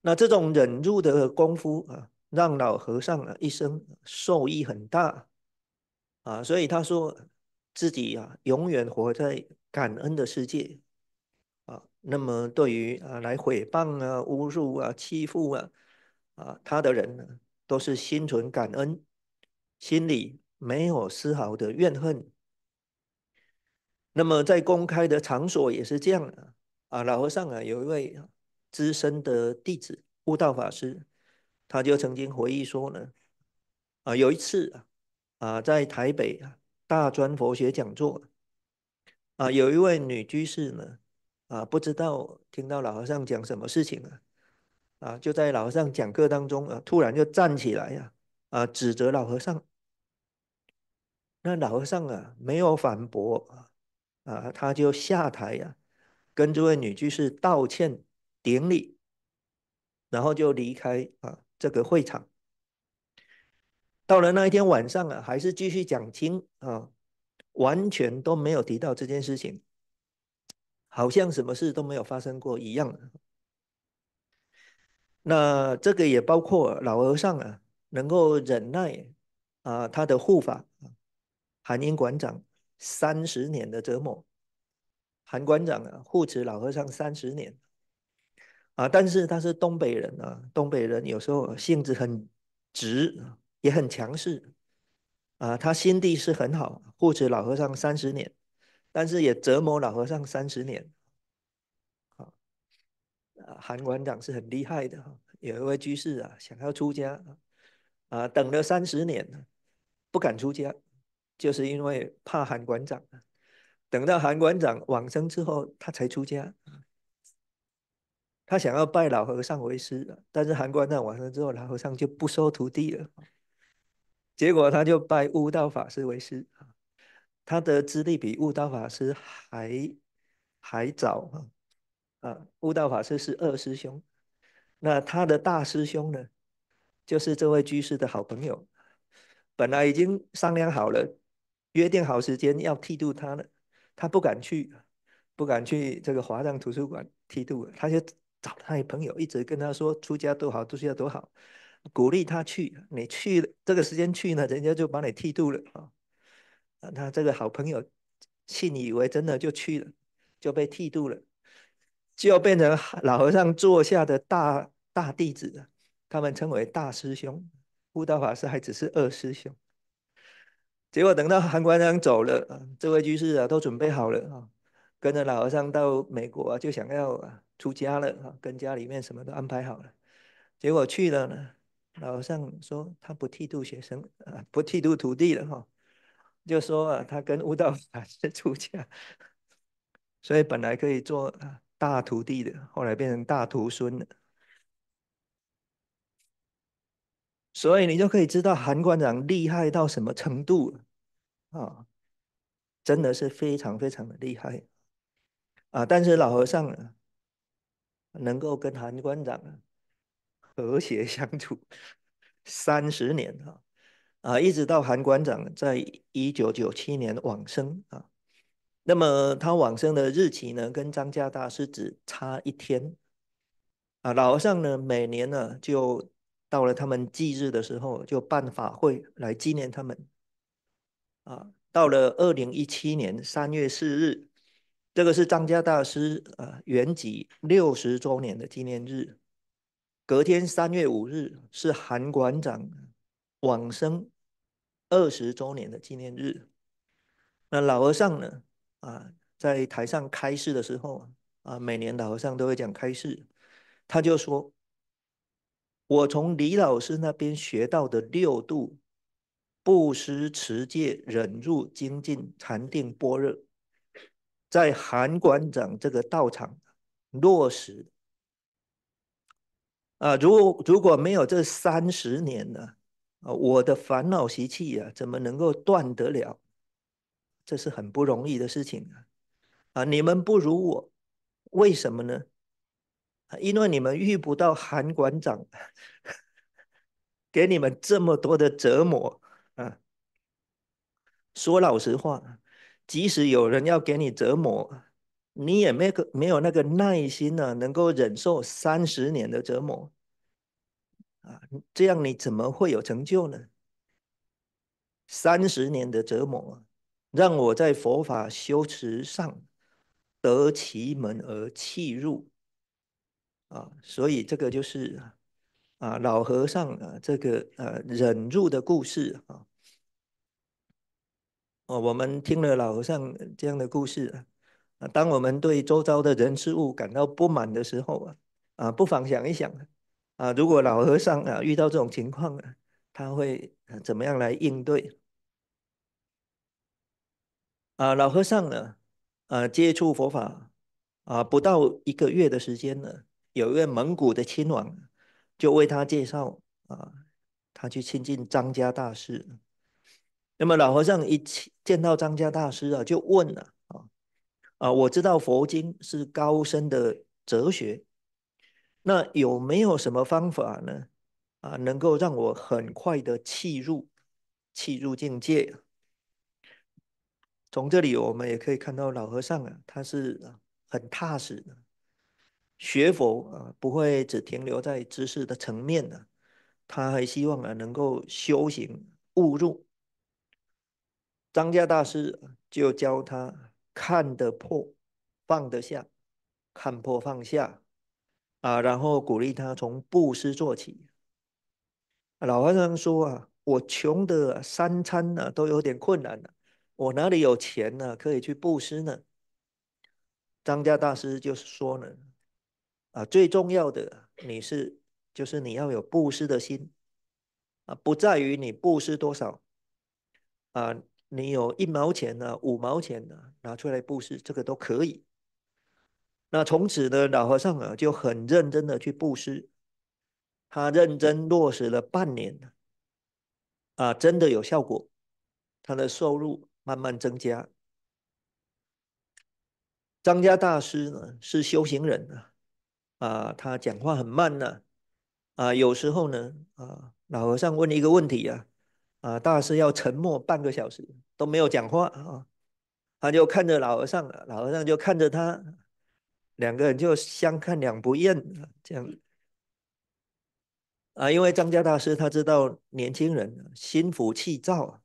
那这种忍辱的功夫啊，让老和尚啊一生受益很大啊。所以他说自己啊，永远活在感恩的世界啊。那么对于啊来诽谤啊、侮辱啊、欺负啊啊他的人呢，都是心存感恩，心里没有丝毫的怨恨。那么在公开的场所也是这样的啊，老和尚啊，有一位资深的弟子悟道法师，他就曾经回忆说呢，啊有一次啊，啊在台北啊大专佛学讲座啊，有一位女居士呢，啊不知道听到老和尚讲什么事情啊，啊就在老和尚讲课当中啊，突然就站起来呀，啊指责老和尚，那老和尚啊没有反驳啊。啊，他就下台呀，跟这位女居士道歉顶礼，然后就离开啊这个会场。到了那一天晚上啊，还是继续讲经啊，完全都没有提到这件事情，好像什么事都没有发生过一样。那这个也包括老和尚啊，能够忍耐啊，他的护法啊，寒英馆长。三十年的折磨，韩馆长啊护持老和尚三十年啊，但是他是东北人啊，东北人有时候性子很直，也很强势啊，他心地是很好，护持老和尚三十年，但是也折磨老和尚三十年。啊，韩馆长是很厉害的有一位居士啊，想要出家啊，等了三十年不敢出家。就是因为怕韩馆长啊，等到韩馆长往生之后，他才出家。他想要拜老和尚为师但是韩馆长往生之后，老和尚就不收徒弟了。结果他就拜悟道法师为师啊。他的资历比悟道法师还还早啊啊！悟道法师是二师兄，那他的大师兄呢，就是这位居士的好朋友。本来已经商量好了。约定好时间要剃度他了，他不敢去，不敢去这个华藏图书馆剃度，他就找他一朋友，一直跟他说出家多好，出家多好，鼓励他去。你去这个时间去呢，人家就把你剃度了啊！他这个好朋友信以为真的就去了，就被剃度了，就变成老和尚座下的大大弟子他们称为大师兄，悟道法师还只是二师兄。结果等到韩国长走了，这位居士啊都准备好了啊，跟着老和尚到美国就想要出家了啊，跟家里面什么都安排好了，结果去了呢，老和尚说他不剃度学生啊，不剃度徒弟了哈，就说啊他跟悟道法师出家，所以本来可以做大徒弟的，后来变成大徒孙了。所以你就可以知道韩馆长厉害到什么程度了啊！真的是非常非常的厉害啊！但是老和尚能够跟韩馆长和谐相处三十年啊啊，一直到韩馆长在一九九七年往生啊，那么他往生的日期呢，跟张家大师只差一天啊。老和尚呢，每年呢就。到了他们忌日的时候，就办法会来纪念他们。啊，到了二零一七年三月四日，这个是张家大师啊圆寂六十周年的纪念日。隔天三月五日是韩馆长往生二十周年的纪念日。那老和尚呢？啊，在台上开示的时候啊，每年老和尚都会讲开示，他就说。我从李老师那边学到的六度，布施、持戒、忍辱、精进、禅定、般若，在韩馆长这个道场落实。啊，如如果没有这三十年呢？啊，我的烦恼习气呀，怎么能够断得了？这是很不容易的事情啊！啊，你们不如我，为什么呢？因为你们遇不到韩馆长，给你们这么多的折磨。嗯，说老实话，即使有人要给你折磨，你也没个没有那个耐心呢，能够忍受三十年的折磨啊？这样你怎么会有成就呢？三十年的折磨，让我在佛法修持上得其门而弃入。啊，所以这个就是啊，老和尚啊，这个呃忍辱的故事啊。哦，我们听了老和尚这样的故事啊，当我们对周遭的人事物感到不满的时候啊，啊，不妨想一想啊，如果老和尚啊遇到这种情况呢，他会怎么样来应对？啊，老和尚呢，啊，接触佛法啊，不到一个月的时间呢。有一位蒙古的亲王，就为他介绍啊，他去亲近张家大师。那么老和尚一见到张家大师啊，就问了啊啊，我知道佛经是高深的哲学，那有没有什么方法呢？啊，能够让我很快的契入契入境界？从这里我们也可以看到老和尚啊，他是很踏实的。学佛啊，不会只停留在知识的层面的，他还希望啊能够修行悟入。张家大师就教他看得破，放得下，看破放下啊，然后鼓励他从布施做起。老和尚说啊，我穷的三餐呢都有点困难了，我哪里有钱呢可以去布施呢？张家大师就是说呢。啊，最重要的你是，就是你要有布施的心，啊，不在于你布施多少，啊，你有一毛钱呢，五毛钱呢，拿出来布施，这个都可以。那从此呢，老和尚啊就很认真的去布施，他认真落实了半年啊，真的有效果，他的收入慢慢增加。张家大师呢是修行人啊。啊，他讲话很慢呢。啊，有时候呢，啊，老和尚问一个问题呀，啊，大师要沉默半个小时都没有讲话啊，他就看着老和尚，老和尚就看着他，两个人就相看两不厌这样。啊，因为张家大师他知道年轻人心浮气躁，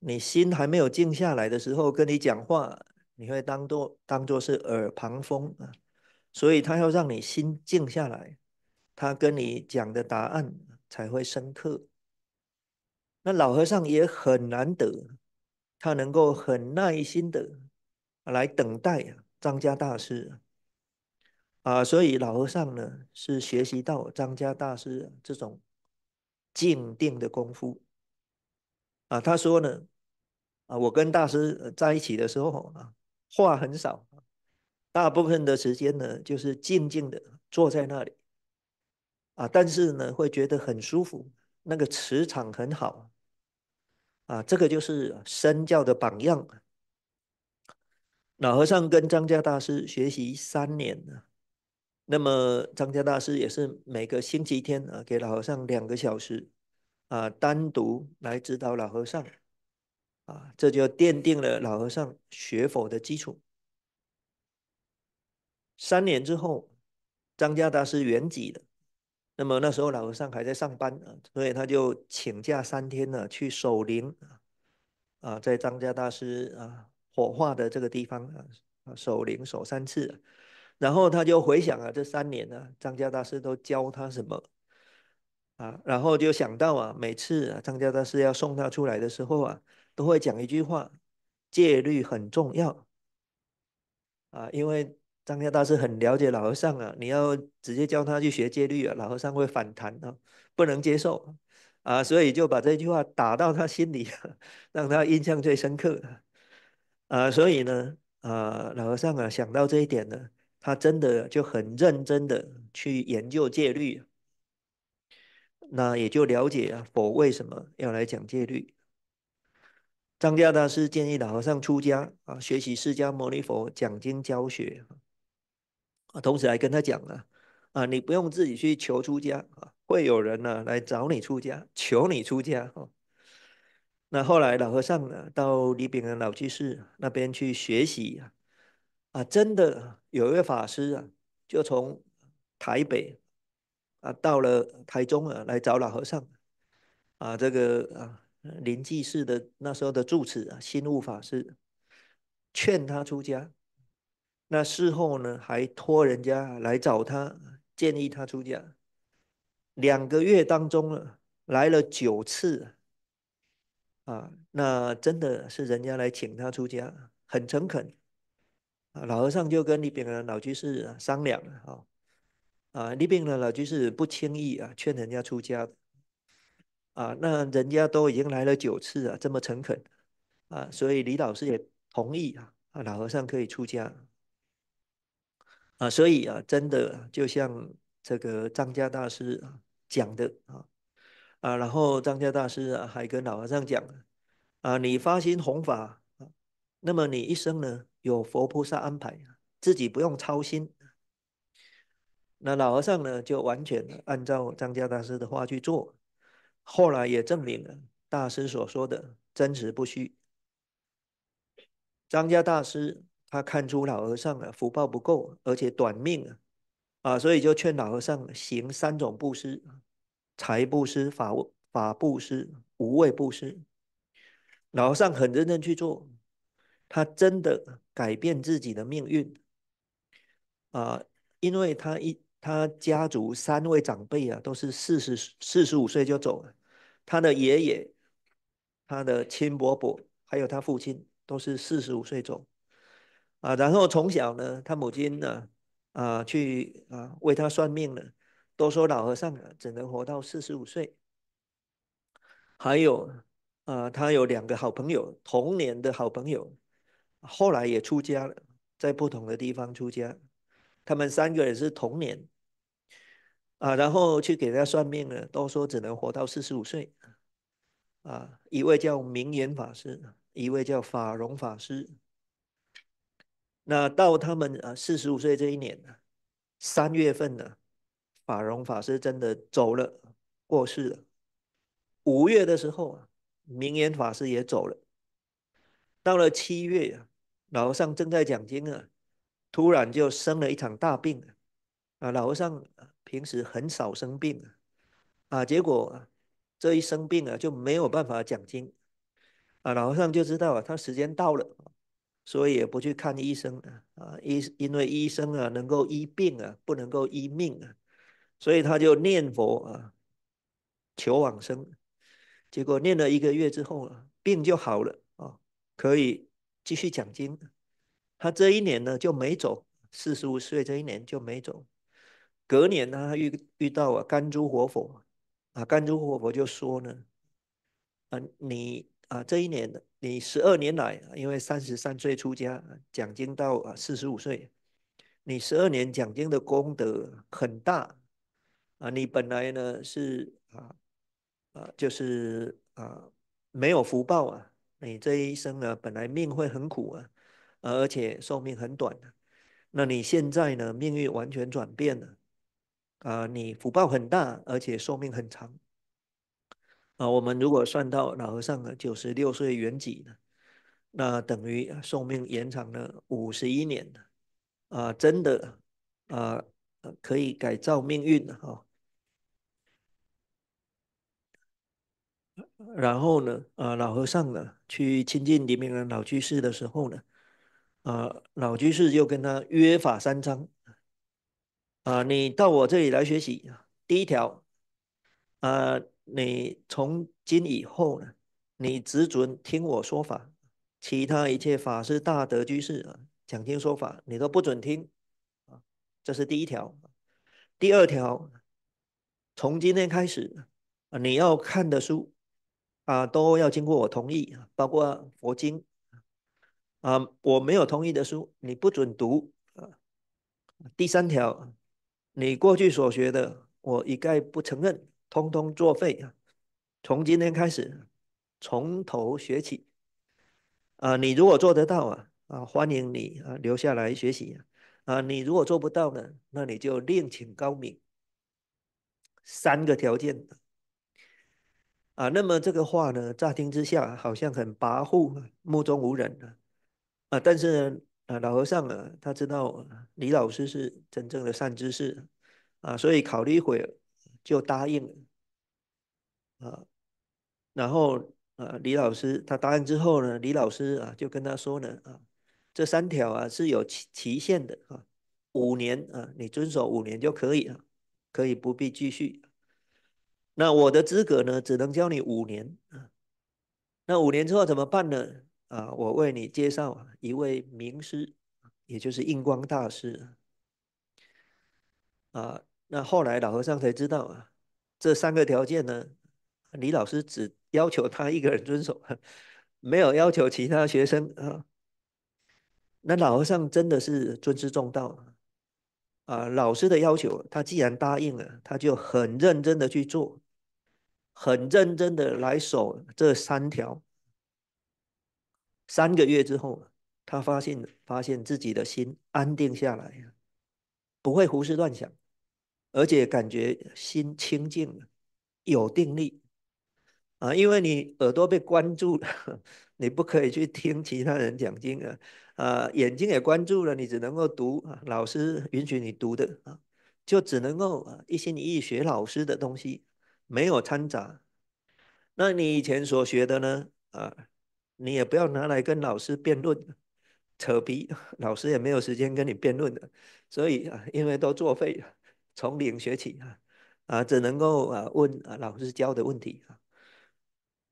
你心还没有静下来的时候跟你讲话，你会当做当做是耳旁风啊。所以他要让你心静下来，他跟你讲的答案才会深刻。那老和尚也很难得，他能够很耐心的来等待张家大师啊。所以老和尚呢是学习到张家大师这种静定的功夫啊。他说呢啊，我跟大师在一起的时候啊，话很少。大部分的时间呢，就是静静的坐在那里啊，但是呢，会觉得很舒服，那个磁场很好啊。这个就是身教的榜样。老和尚跟张家大师学习三年呢，那么张家大师也是每个星期天啊，给老和尚两个小时啊，单独来指导老和尚啊，这就奠定了老和尚学佛的基础。三年之后，张家大师圆寂了。那么那时候老和尚还在上班啊，所以他就请假三天呢，去守灵啊。啊，在张家大师啊火化的这个地方啊，守灵守三次，然后他就回想啊，这三年呢，张家大师都教他什么啊？然后就想到啊，每次啊，张家大师要送他出来的时候啊，都会讲一句话：戒律很重要啊，因为。张家大师很了解老和尚啊，你要直接教他去学戒律啊，老和尚会反弹啊，不能接受啊，所以就把这句话打到他心里，让他印象最深刻啊。所以呢，啊，老和尚啊，想到这一点呢，他真的就很认真的去研究戒律，那也就了解啊，佛为什么要来讲戒律。张家大师建议老和尚出家啊，学习释迦牟尼佛讲经教学。啊，同时，还跟他讲了，啊，你不用自己去求出家啊，会有人呢来找你出家，求你出家。啊。那后来老和尚呢，到李炳仁老居士那边去学习啊，啊，真的有一位法师啊，就从台北啊到了台中啊来找老和尚，啊，这个啊林济寺的那时候的住持啊，心悟法师，劝他出家。那事后呢，还托人家来找他，建议他出家。两个月当中了，来了九次，啊，那真的是人家来请他出家，很诚恳。啊，老和尚就跟李炳的老居士商量，哈，啊，李炳的老居士不轻易啊劝人家出家的，啊，那人家都已经来了九次啊，这么诚恳，啊，所以李老师也同意啊，老和尚可以出家。啊，所以啊，真的就像这个张家大师讲的啊，啊，然后张家大师啊还跟老和尚讲啊，啊，你发心弘法啊，那么你一生呢有佛菩萨安排，自己不用操心。那老和尚呢就完全按照张家大师的话去做，后来也证明了大师所说的真实不虚。张家大师。他看出老和尚的福报不够，而且短命啊，啊，所以就劝老和尚行三种布施：财布施、法法布施、无畏布施。老和尚很认真去做，他真的改变自己的命运啊！因为他一他家族三位长辈啊，都是四十四十五岁就走了，他的爷爷、他的亲伯伯还有他父亲，都是四十五岁走。啊，然后从小呢，他母亲呢，啊，去啊为他算命了，都说老和尚啊只能活到四十五岁。还有啊，他有两个好朋友，童年的好朋友，后来也出家了，在不同的地方出家，他们三个也是童年，啊，然后去给他算命了，都说只能活到四十五岁。啊，一位叫明言法师，一位叫法融法师。那到他们啊四十五岁这一年呢，三月份呢，法融法师真的走了，过世了。五月的时候啊，明言法师也走了。到了七月，啊，老和尚正在讲经啊，突然就生了一场大病啊。啊，老和尚平时很少生病啊，啊，结果这一生病啊，就没有办法讲经啊。老和尚就知道啊，他时间到了。所以也不去看医生啊，医因为医生啊能够医病啊，不能够医命啊，所以他就念佛啊，求往生。结果念了一个月之后啊，病就好了啊，可以继续讲经。他这一年呢就没走，四十五岁这一年就没走。隔年呢，遇遇到啊甘珠活佛啊，甘珠活佛就说呢，啊你。啊，这一年的你十二年来，因为三十三岁出家，讲经到啊四十五岁，你十二年讲经的功德很大啊！你本来呢是啊啊，就是啊没有福报啊，你这一生呢本来命会很苦啊，啊而且寿命很短的。那你现在呢命运完全转变了啊！你福报很大，而且寿命很长。啊，我们如果算到老和尚的九十六岁圆寂呢，那等于寿命延长了五十一年啊，真的，啊，可以改造命运的哈。然后呢，啊，老和尚呢，去亲近里面的老居士的时候呢，啊，老居士就跟他约法三章。啊，你到我这里来学习，第一条，啊。你从今以后呢？你只准听我说法，其他一切法师、大德居士啊讲经说法，你都不准听啊。这是第一条。第二条，从今天开始啊，你要看的书啊，都要经过我同意啊，包括佛经啊，我没有同意的书，你不准读啊。第三条，你过去所学的，我一概不承认。通通作废啊！从今天开始，从头学起。啊，你如果做得到啊啊，欢迎你啊留下来学习啊。啊，你如果做不到呢，那你就另请高明。三个条件啊。那么这个话呢，乍听之下好像很跋扈、目中无人啊。啊。但是啊，老和尚啊，他知道李老师是真正的善知识啊，所以考虑会。就答应了啊，然后啊，李老师他答应之后呢，李老师啊就跟他说呢啊，这三条啊是有期期限的啊，五年啊，你遵守五年就可以了，可以不必继续。那我的资格呢，只能教你五年啊，那五年之后怎么办呢？啊，我为你介绍一位名师，也就是印光大师啊。那后来老和尚才知道啊，这三个条件呢，李老师只要求他一个人遵守，没有要求其他学生啊。那老和尚真的是尊师重道啊，老师的要求他既然答应了，他就很认真的去做，很认真的来守这三条。三个月之后，他发现发现自己的心安定下来不会胡思乱想。而且感觉心清净了，有定力啊！因为你耳朵被关注了，你不可以去听其他人讲经啊。啊，眼睛也关注了，你只能够读啊。老师允许你读的啊，就只能够一心一意学老师的东西，没有掺杂。那你以前所学的呢？啊，你也不要拿来跟老师辩论扯皮，老师也没有时间跟你辩论的。所以啊，因为都作废了。从零学起啊，啊，只能够啊问啊老师教的问题啊。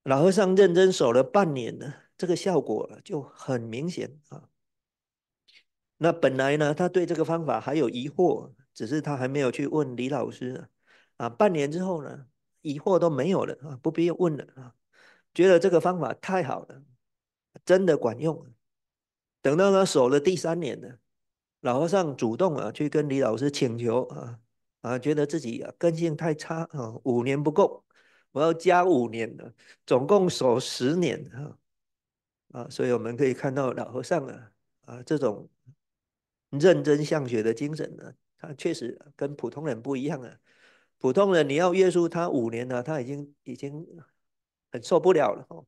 老和尚认真守了半年呢，这个效果就很明显啊。那本来呢，他对这个方法还有疑惑，只是他还没有去问李老师啊。半年之后呢，疑惑都没有了啊，不必问了啊，觉得这个方法太好了，真的管用。等到他守了第三年呢，老和尚主动啊去跟李老师请求啊。啊，觉得自己根性太差啊，五年不够，我要加五年的，总共守十年啊啊！所以我们可以看到老和尚啊啊这种认真向学的精神呢，他确实跟普通人不一样啊。普通人你要约束他五年呢，他已经已经很受不了了哦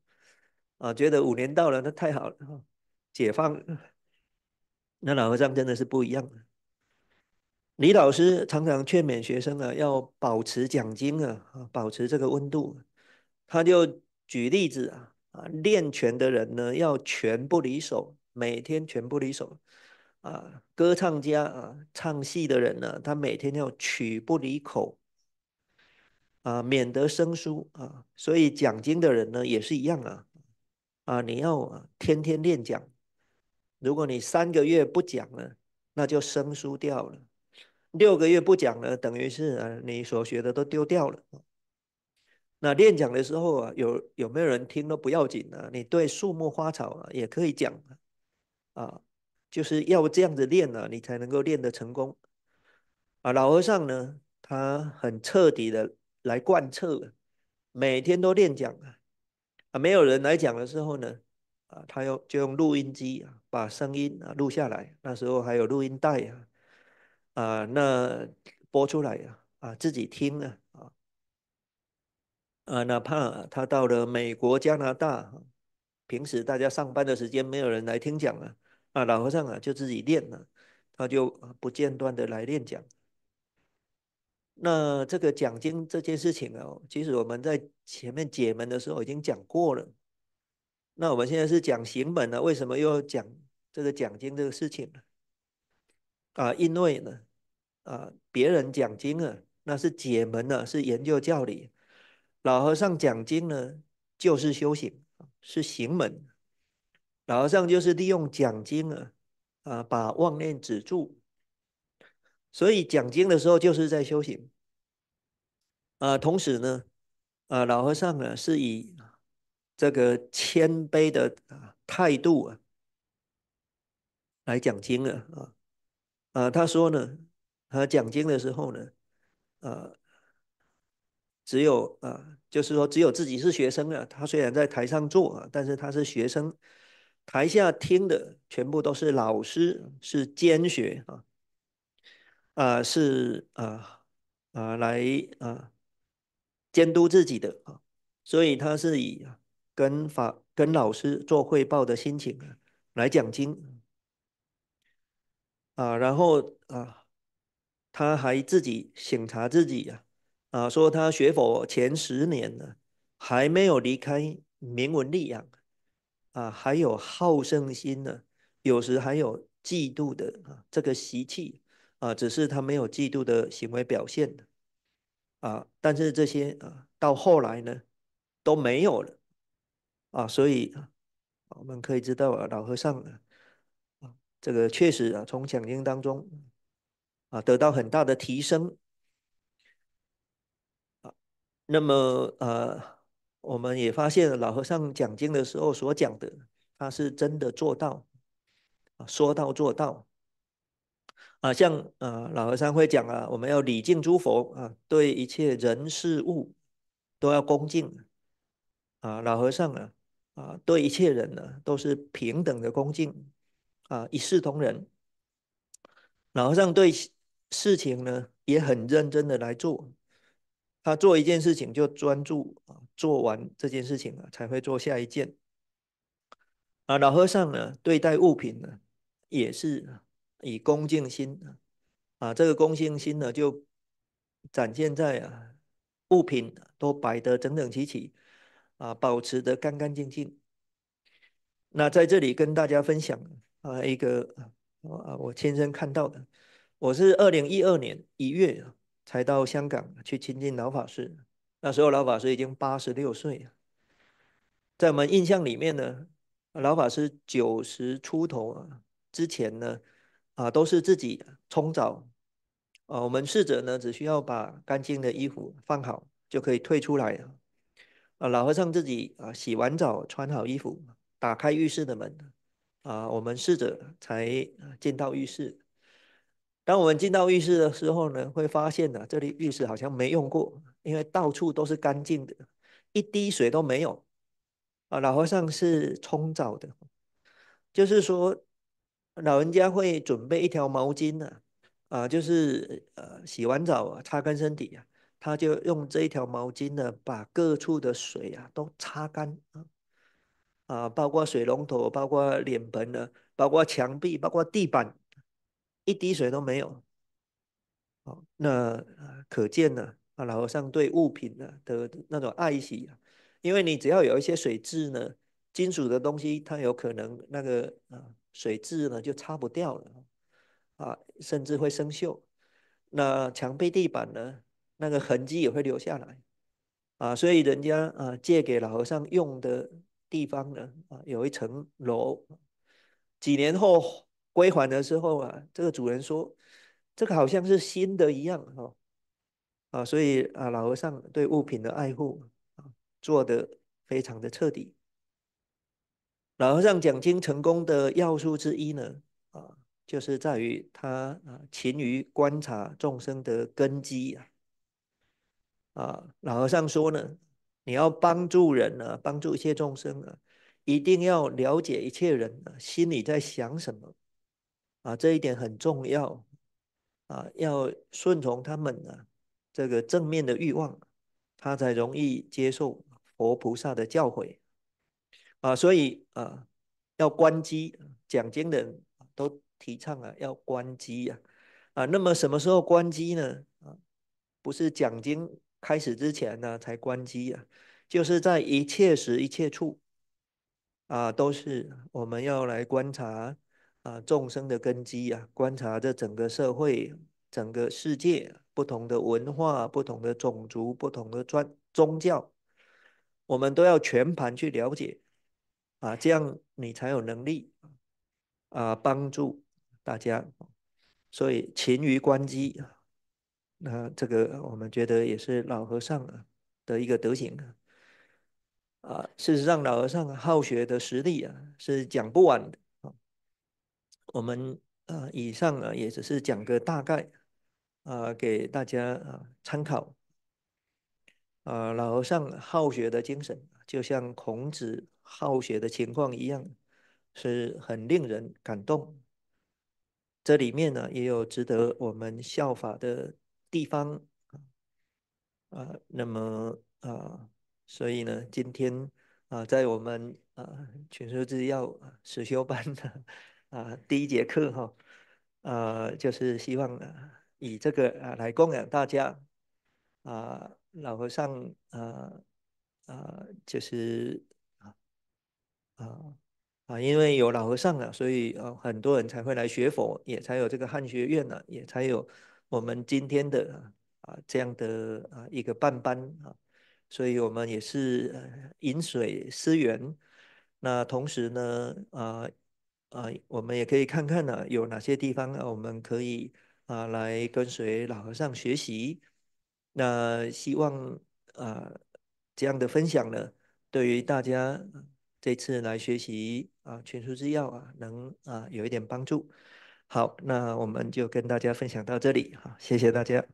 啊，觉得五年到了，那太好了，解放。那老和尚真的是不一样李老师常常劝勉学生啊，要保持讲经啊，啊，保持这个温度。他就举例子啊，啊，练拳的人呢，要拳不离手，每天拳不离手，啊，歌唱家啊，唱戏的人呢，他每天要曲不离口，啊，免得生疏啊。所以讲经的人呢，也是一样啊，啊，你要天天练讲。如果你三个月不讲了，那就生疏掉了。六个月不讲了，等于是啊，你所学的都丢掉了那练讲的时候啊，有有没有人听都不要紧啊。你对树木花草也可以讲啊，就是要这样子练呢，你才能够练得成功啊。老和尚呢，他很彻底的来贯彻，每天都练讲啊。啊，没有人来讲的时候呢，啊，他要就用录音机啊，把声音啊录下来。那时候还有录音带啊。啊，那播出来呀，啊，自己听啊，啊，哪怕他到了美国、加拿大，平时大家上班的时间没有人来听讲了，啊，老和尚啊就自己练了，他就不间断的来练讲。那这个讲经这件事情啊，其实我们在前面解门的时候已经讲过了。那我们现在是讲行本了，为什么又要讲这个讲经这个事情呢？啊，因为呢，啊，别人讲经啊，那是解门呢，是研究教理；老和尚讲经呢，就是修行，是行门。老和尚就是利用讲经啊，啊，把妄念止住。所以讲经的时候就是在修行。啊，同时呢，啊，老和尚呢是以这个谦卑的态度啊来讲经啊，啊。啊，他说呢，他讲经的时候呢，呃，只有啊，就是说只有自己是学生啊。他虽然在台上坐啊，但是他是学生，台下听的全部都是老师，是兼学啊，啊是啊啊来啊监督自己的啊，所以他是以跟法跟老师做汇报的心情啊来讲经。啊，然后啊，他还自己省察自己呀，啊，说他学佛前十年呢，还没有离开名闻利养，啊，还有好胜心呢，有时还有嫉妒的啊这个习气，啊，只是他没有嫉妒的行为表现的，啊，但是这些啊，到后来呢，都没有了，啊，所以我们可以知道啊，老和尚呢。这个确实啊，从讲经当中啊得到很大的提升啊。那么呃，我们也发现老和尚讲经的时候所讲的，他是真的做到啊，说到做到啊。像呃老和尚会讲啊，我们要礼敬诸佛啊，对一切人事物都要恭敬啊。老和尚啊啊，对一切人呢都是平等的恭敬。啊，一视同仁。老和尚对事情呢也很认真的来做，他做一件事情就专注啊，做完这件事情了才会做下一件。啊，老和尚呢对待物品呢也是以恭敬心啊，这个恭敬心呢就展现在啊，物品都摆得整整齐齐啊，保持的干干净净。那在这里跟大家分享。啊，一个啊，我亲身看到的。我是二零一二年一月才到香港去亲近老法师，那时候老法师已经八十六岁了。在我们印象里面呢，老法师九十出头啊，之前呢，啊，都是自己冲澡。啊我们侍者呢，只需要把干净的衣服放好，就可以退出来了。啊，老和尚自己啊，洗完澡，穿好衣服，打开浴室的门。啊，我们试着才进到浴室。当我们进到浴室的时候呢，会发现呢，这里浴室好像没用过，因为到处都是干净的，一滴水都没有。啊，老和尚是冲澡的，就是说，老人家会准备一条毛巾呢、啊，就是呃，洗完澡擦干身体啊，他就用这一条毛巾呢，把各处的水啊都擦干。啊，包括水龙头，包括脸盆的，包括墙壁，包括地板，一滴水都没有。好，那可见呢，啊，老和尚对物品呢的那种爱惜，因为你只要有一些水渍呢，金属的东西它有可能那个啊水渍呢就擦不掉了，啊，甚至会生锈。那墙壁、地板呢，那个痕迹也会留下来。啊，所以人家啊借给老和尚用的。地方呢，啊，有一层楼。几年后归还的时候啊，这个主人说：“这个好像是新的一样，哦，啊，所以啊，老和尚对物品的爱护啊，做的非常的彻底。老和尚讲经成功的要素之一呢，啊，就是在于他啊勤于观察众生的根基啊。啊，老和尚说呢。你要帮助人呢，帮助一切众生啊，一定要了解一切人啊、心里在想什么，啊，这一点很重要，啊，要顺从他们啊、这个正面的欲望，他才容易接受佛菩萨的教诲，啊，所以啊，要关机，讲经的人都提倡啊要关机呀，啊，那么什么时候关机呢？啊，不是讲经。开始之前呢，才关机啊，就是在一切时一切处啊，都是我们要来观察啊众生的根基啊，观察这整个社会、整个世界、不同的文化、不同的种族、不同的专宗教，我们都要全盘去了解啊，这样你才有能力啊帮助大家，所以勤于关机那这个我们觉得也是老和尚的的一个德行啊。啊，事实上老和尚好学的实力啊是讲不完的啊。我们呃以上呢也只是讲个大概啊，给大家啊参考。啊，老和尚好学的精神，就像孔子好学的情况一样，是很令人感动。这里面呢也有值得我们效法的。地方啊，呃，那么呃，所以呢，今天啊，在我们啊全书制药实修班的啊第一节课哈，呃，就是希望以这个啊来供养大家啊，老和尚呃呃就是啊啊啊，因为有老和尚了，所以啊，很多人才会来学佛，也才有这个汉学院啊，也才有。我们今天的啊这样的啊一个半班啊，所以我们也是饮水思源。那同时呢，啊啊，我们也可以看看呢，有哪些地方啊，我们可以啊来跟随老和尚学习。那希望啊这样的分享呢，对于大家这次来学习啊《全书之要》啊，能啊有一点帮助。好，那我们就跟大家分享到这里，好，谢谢大家。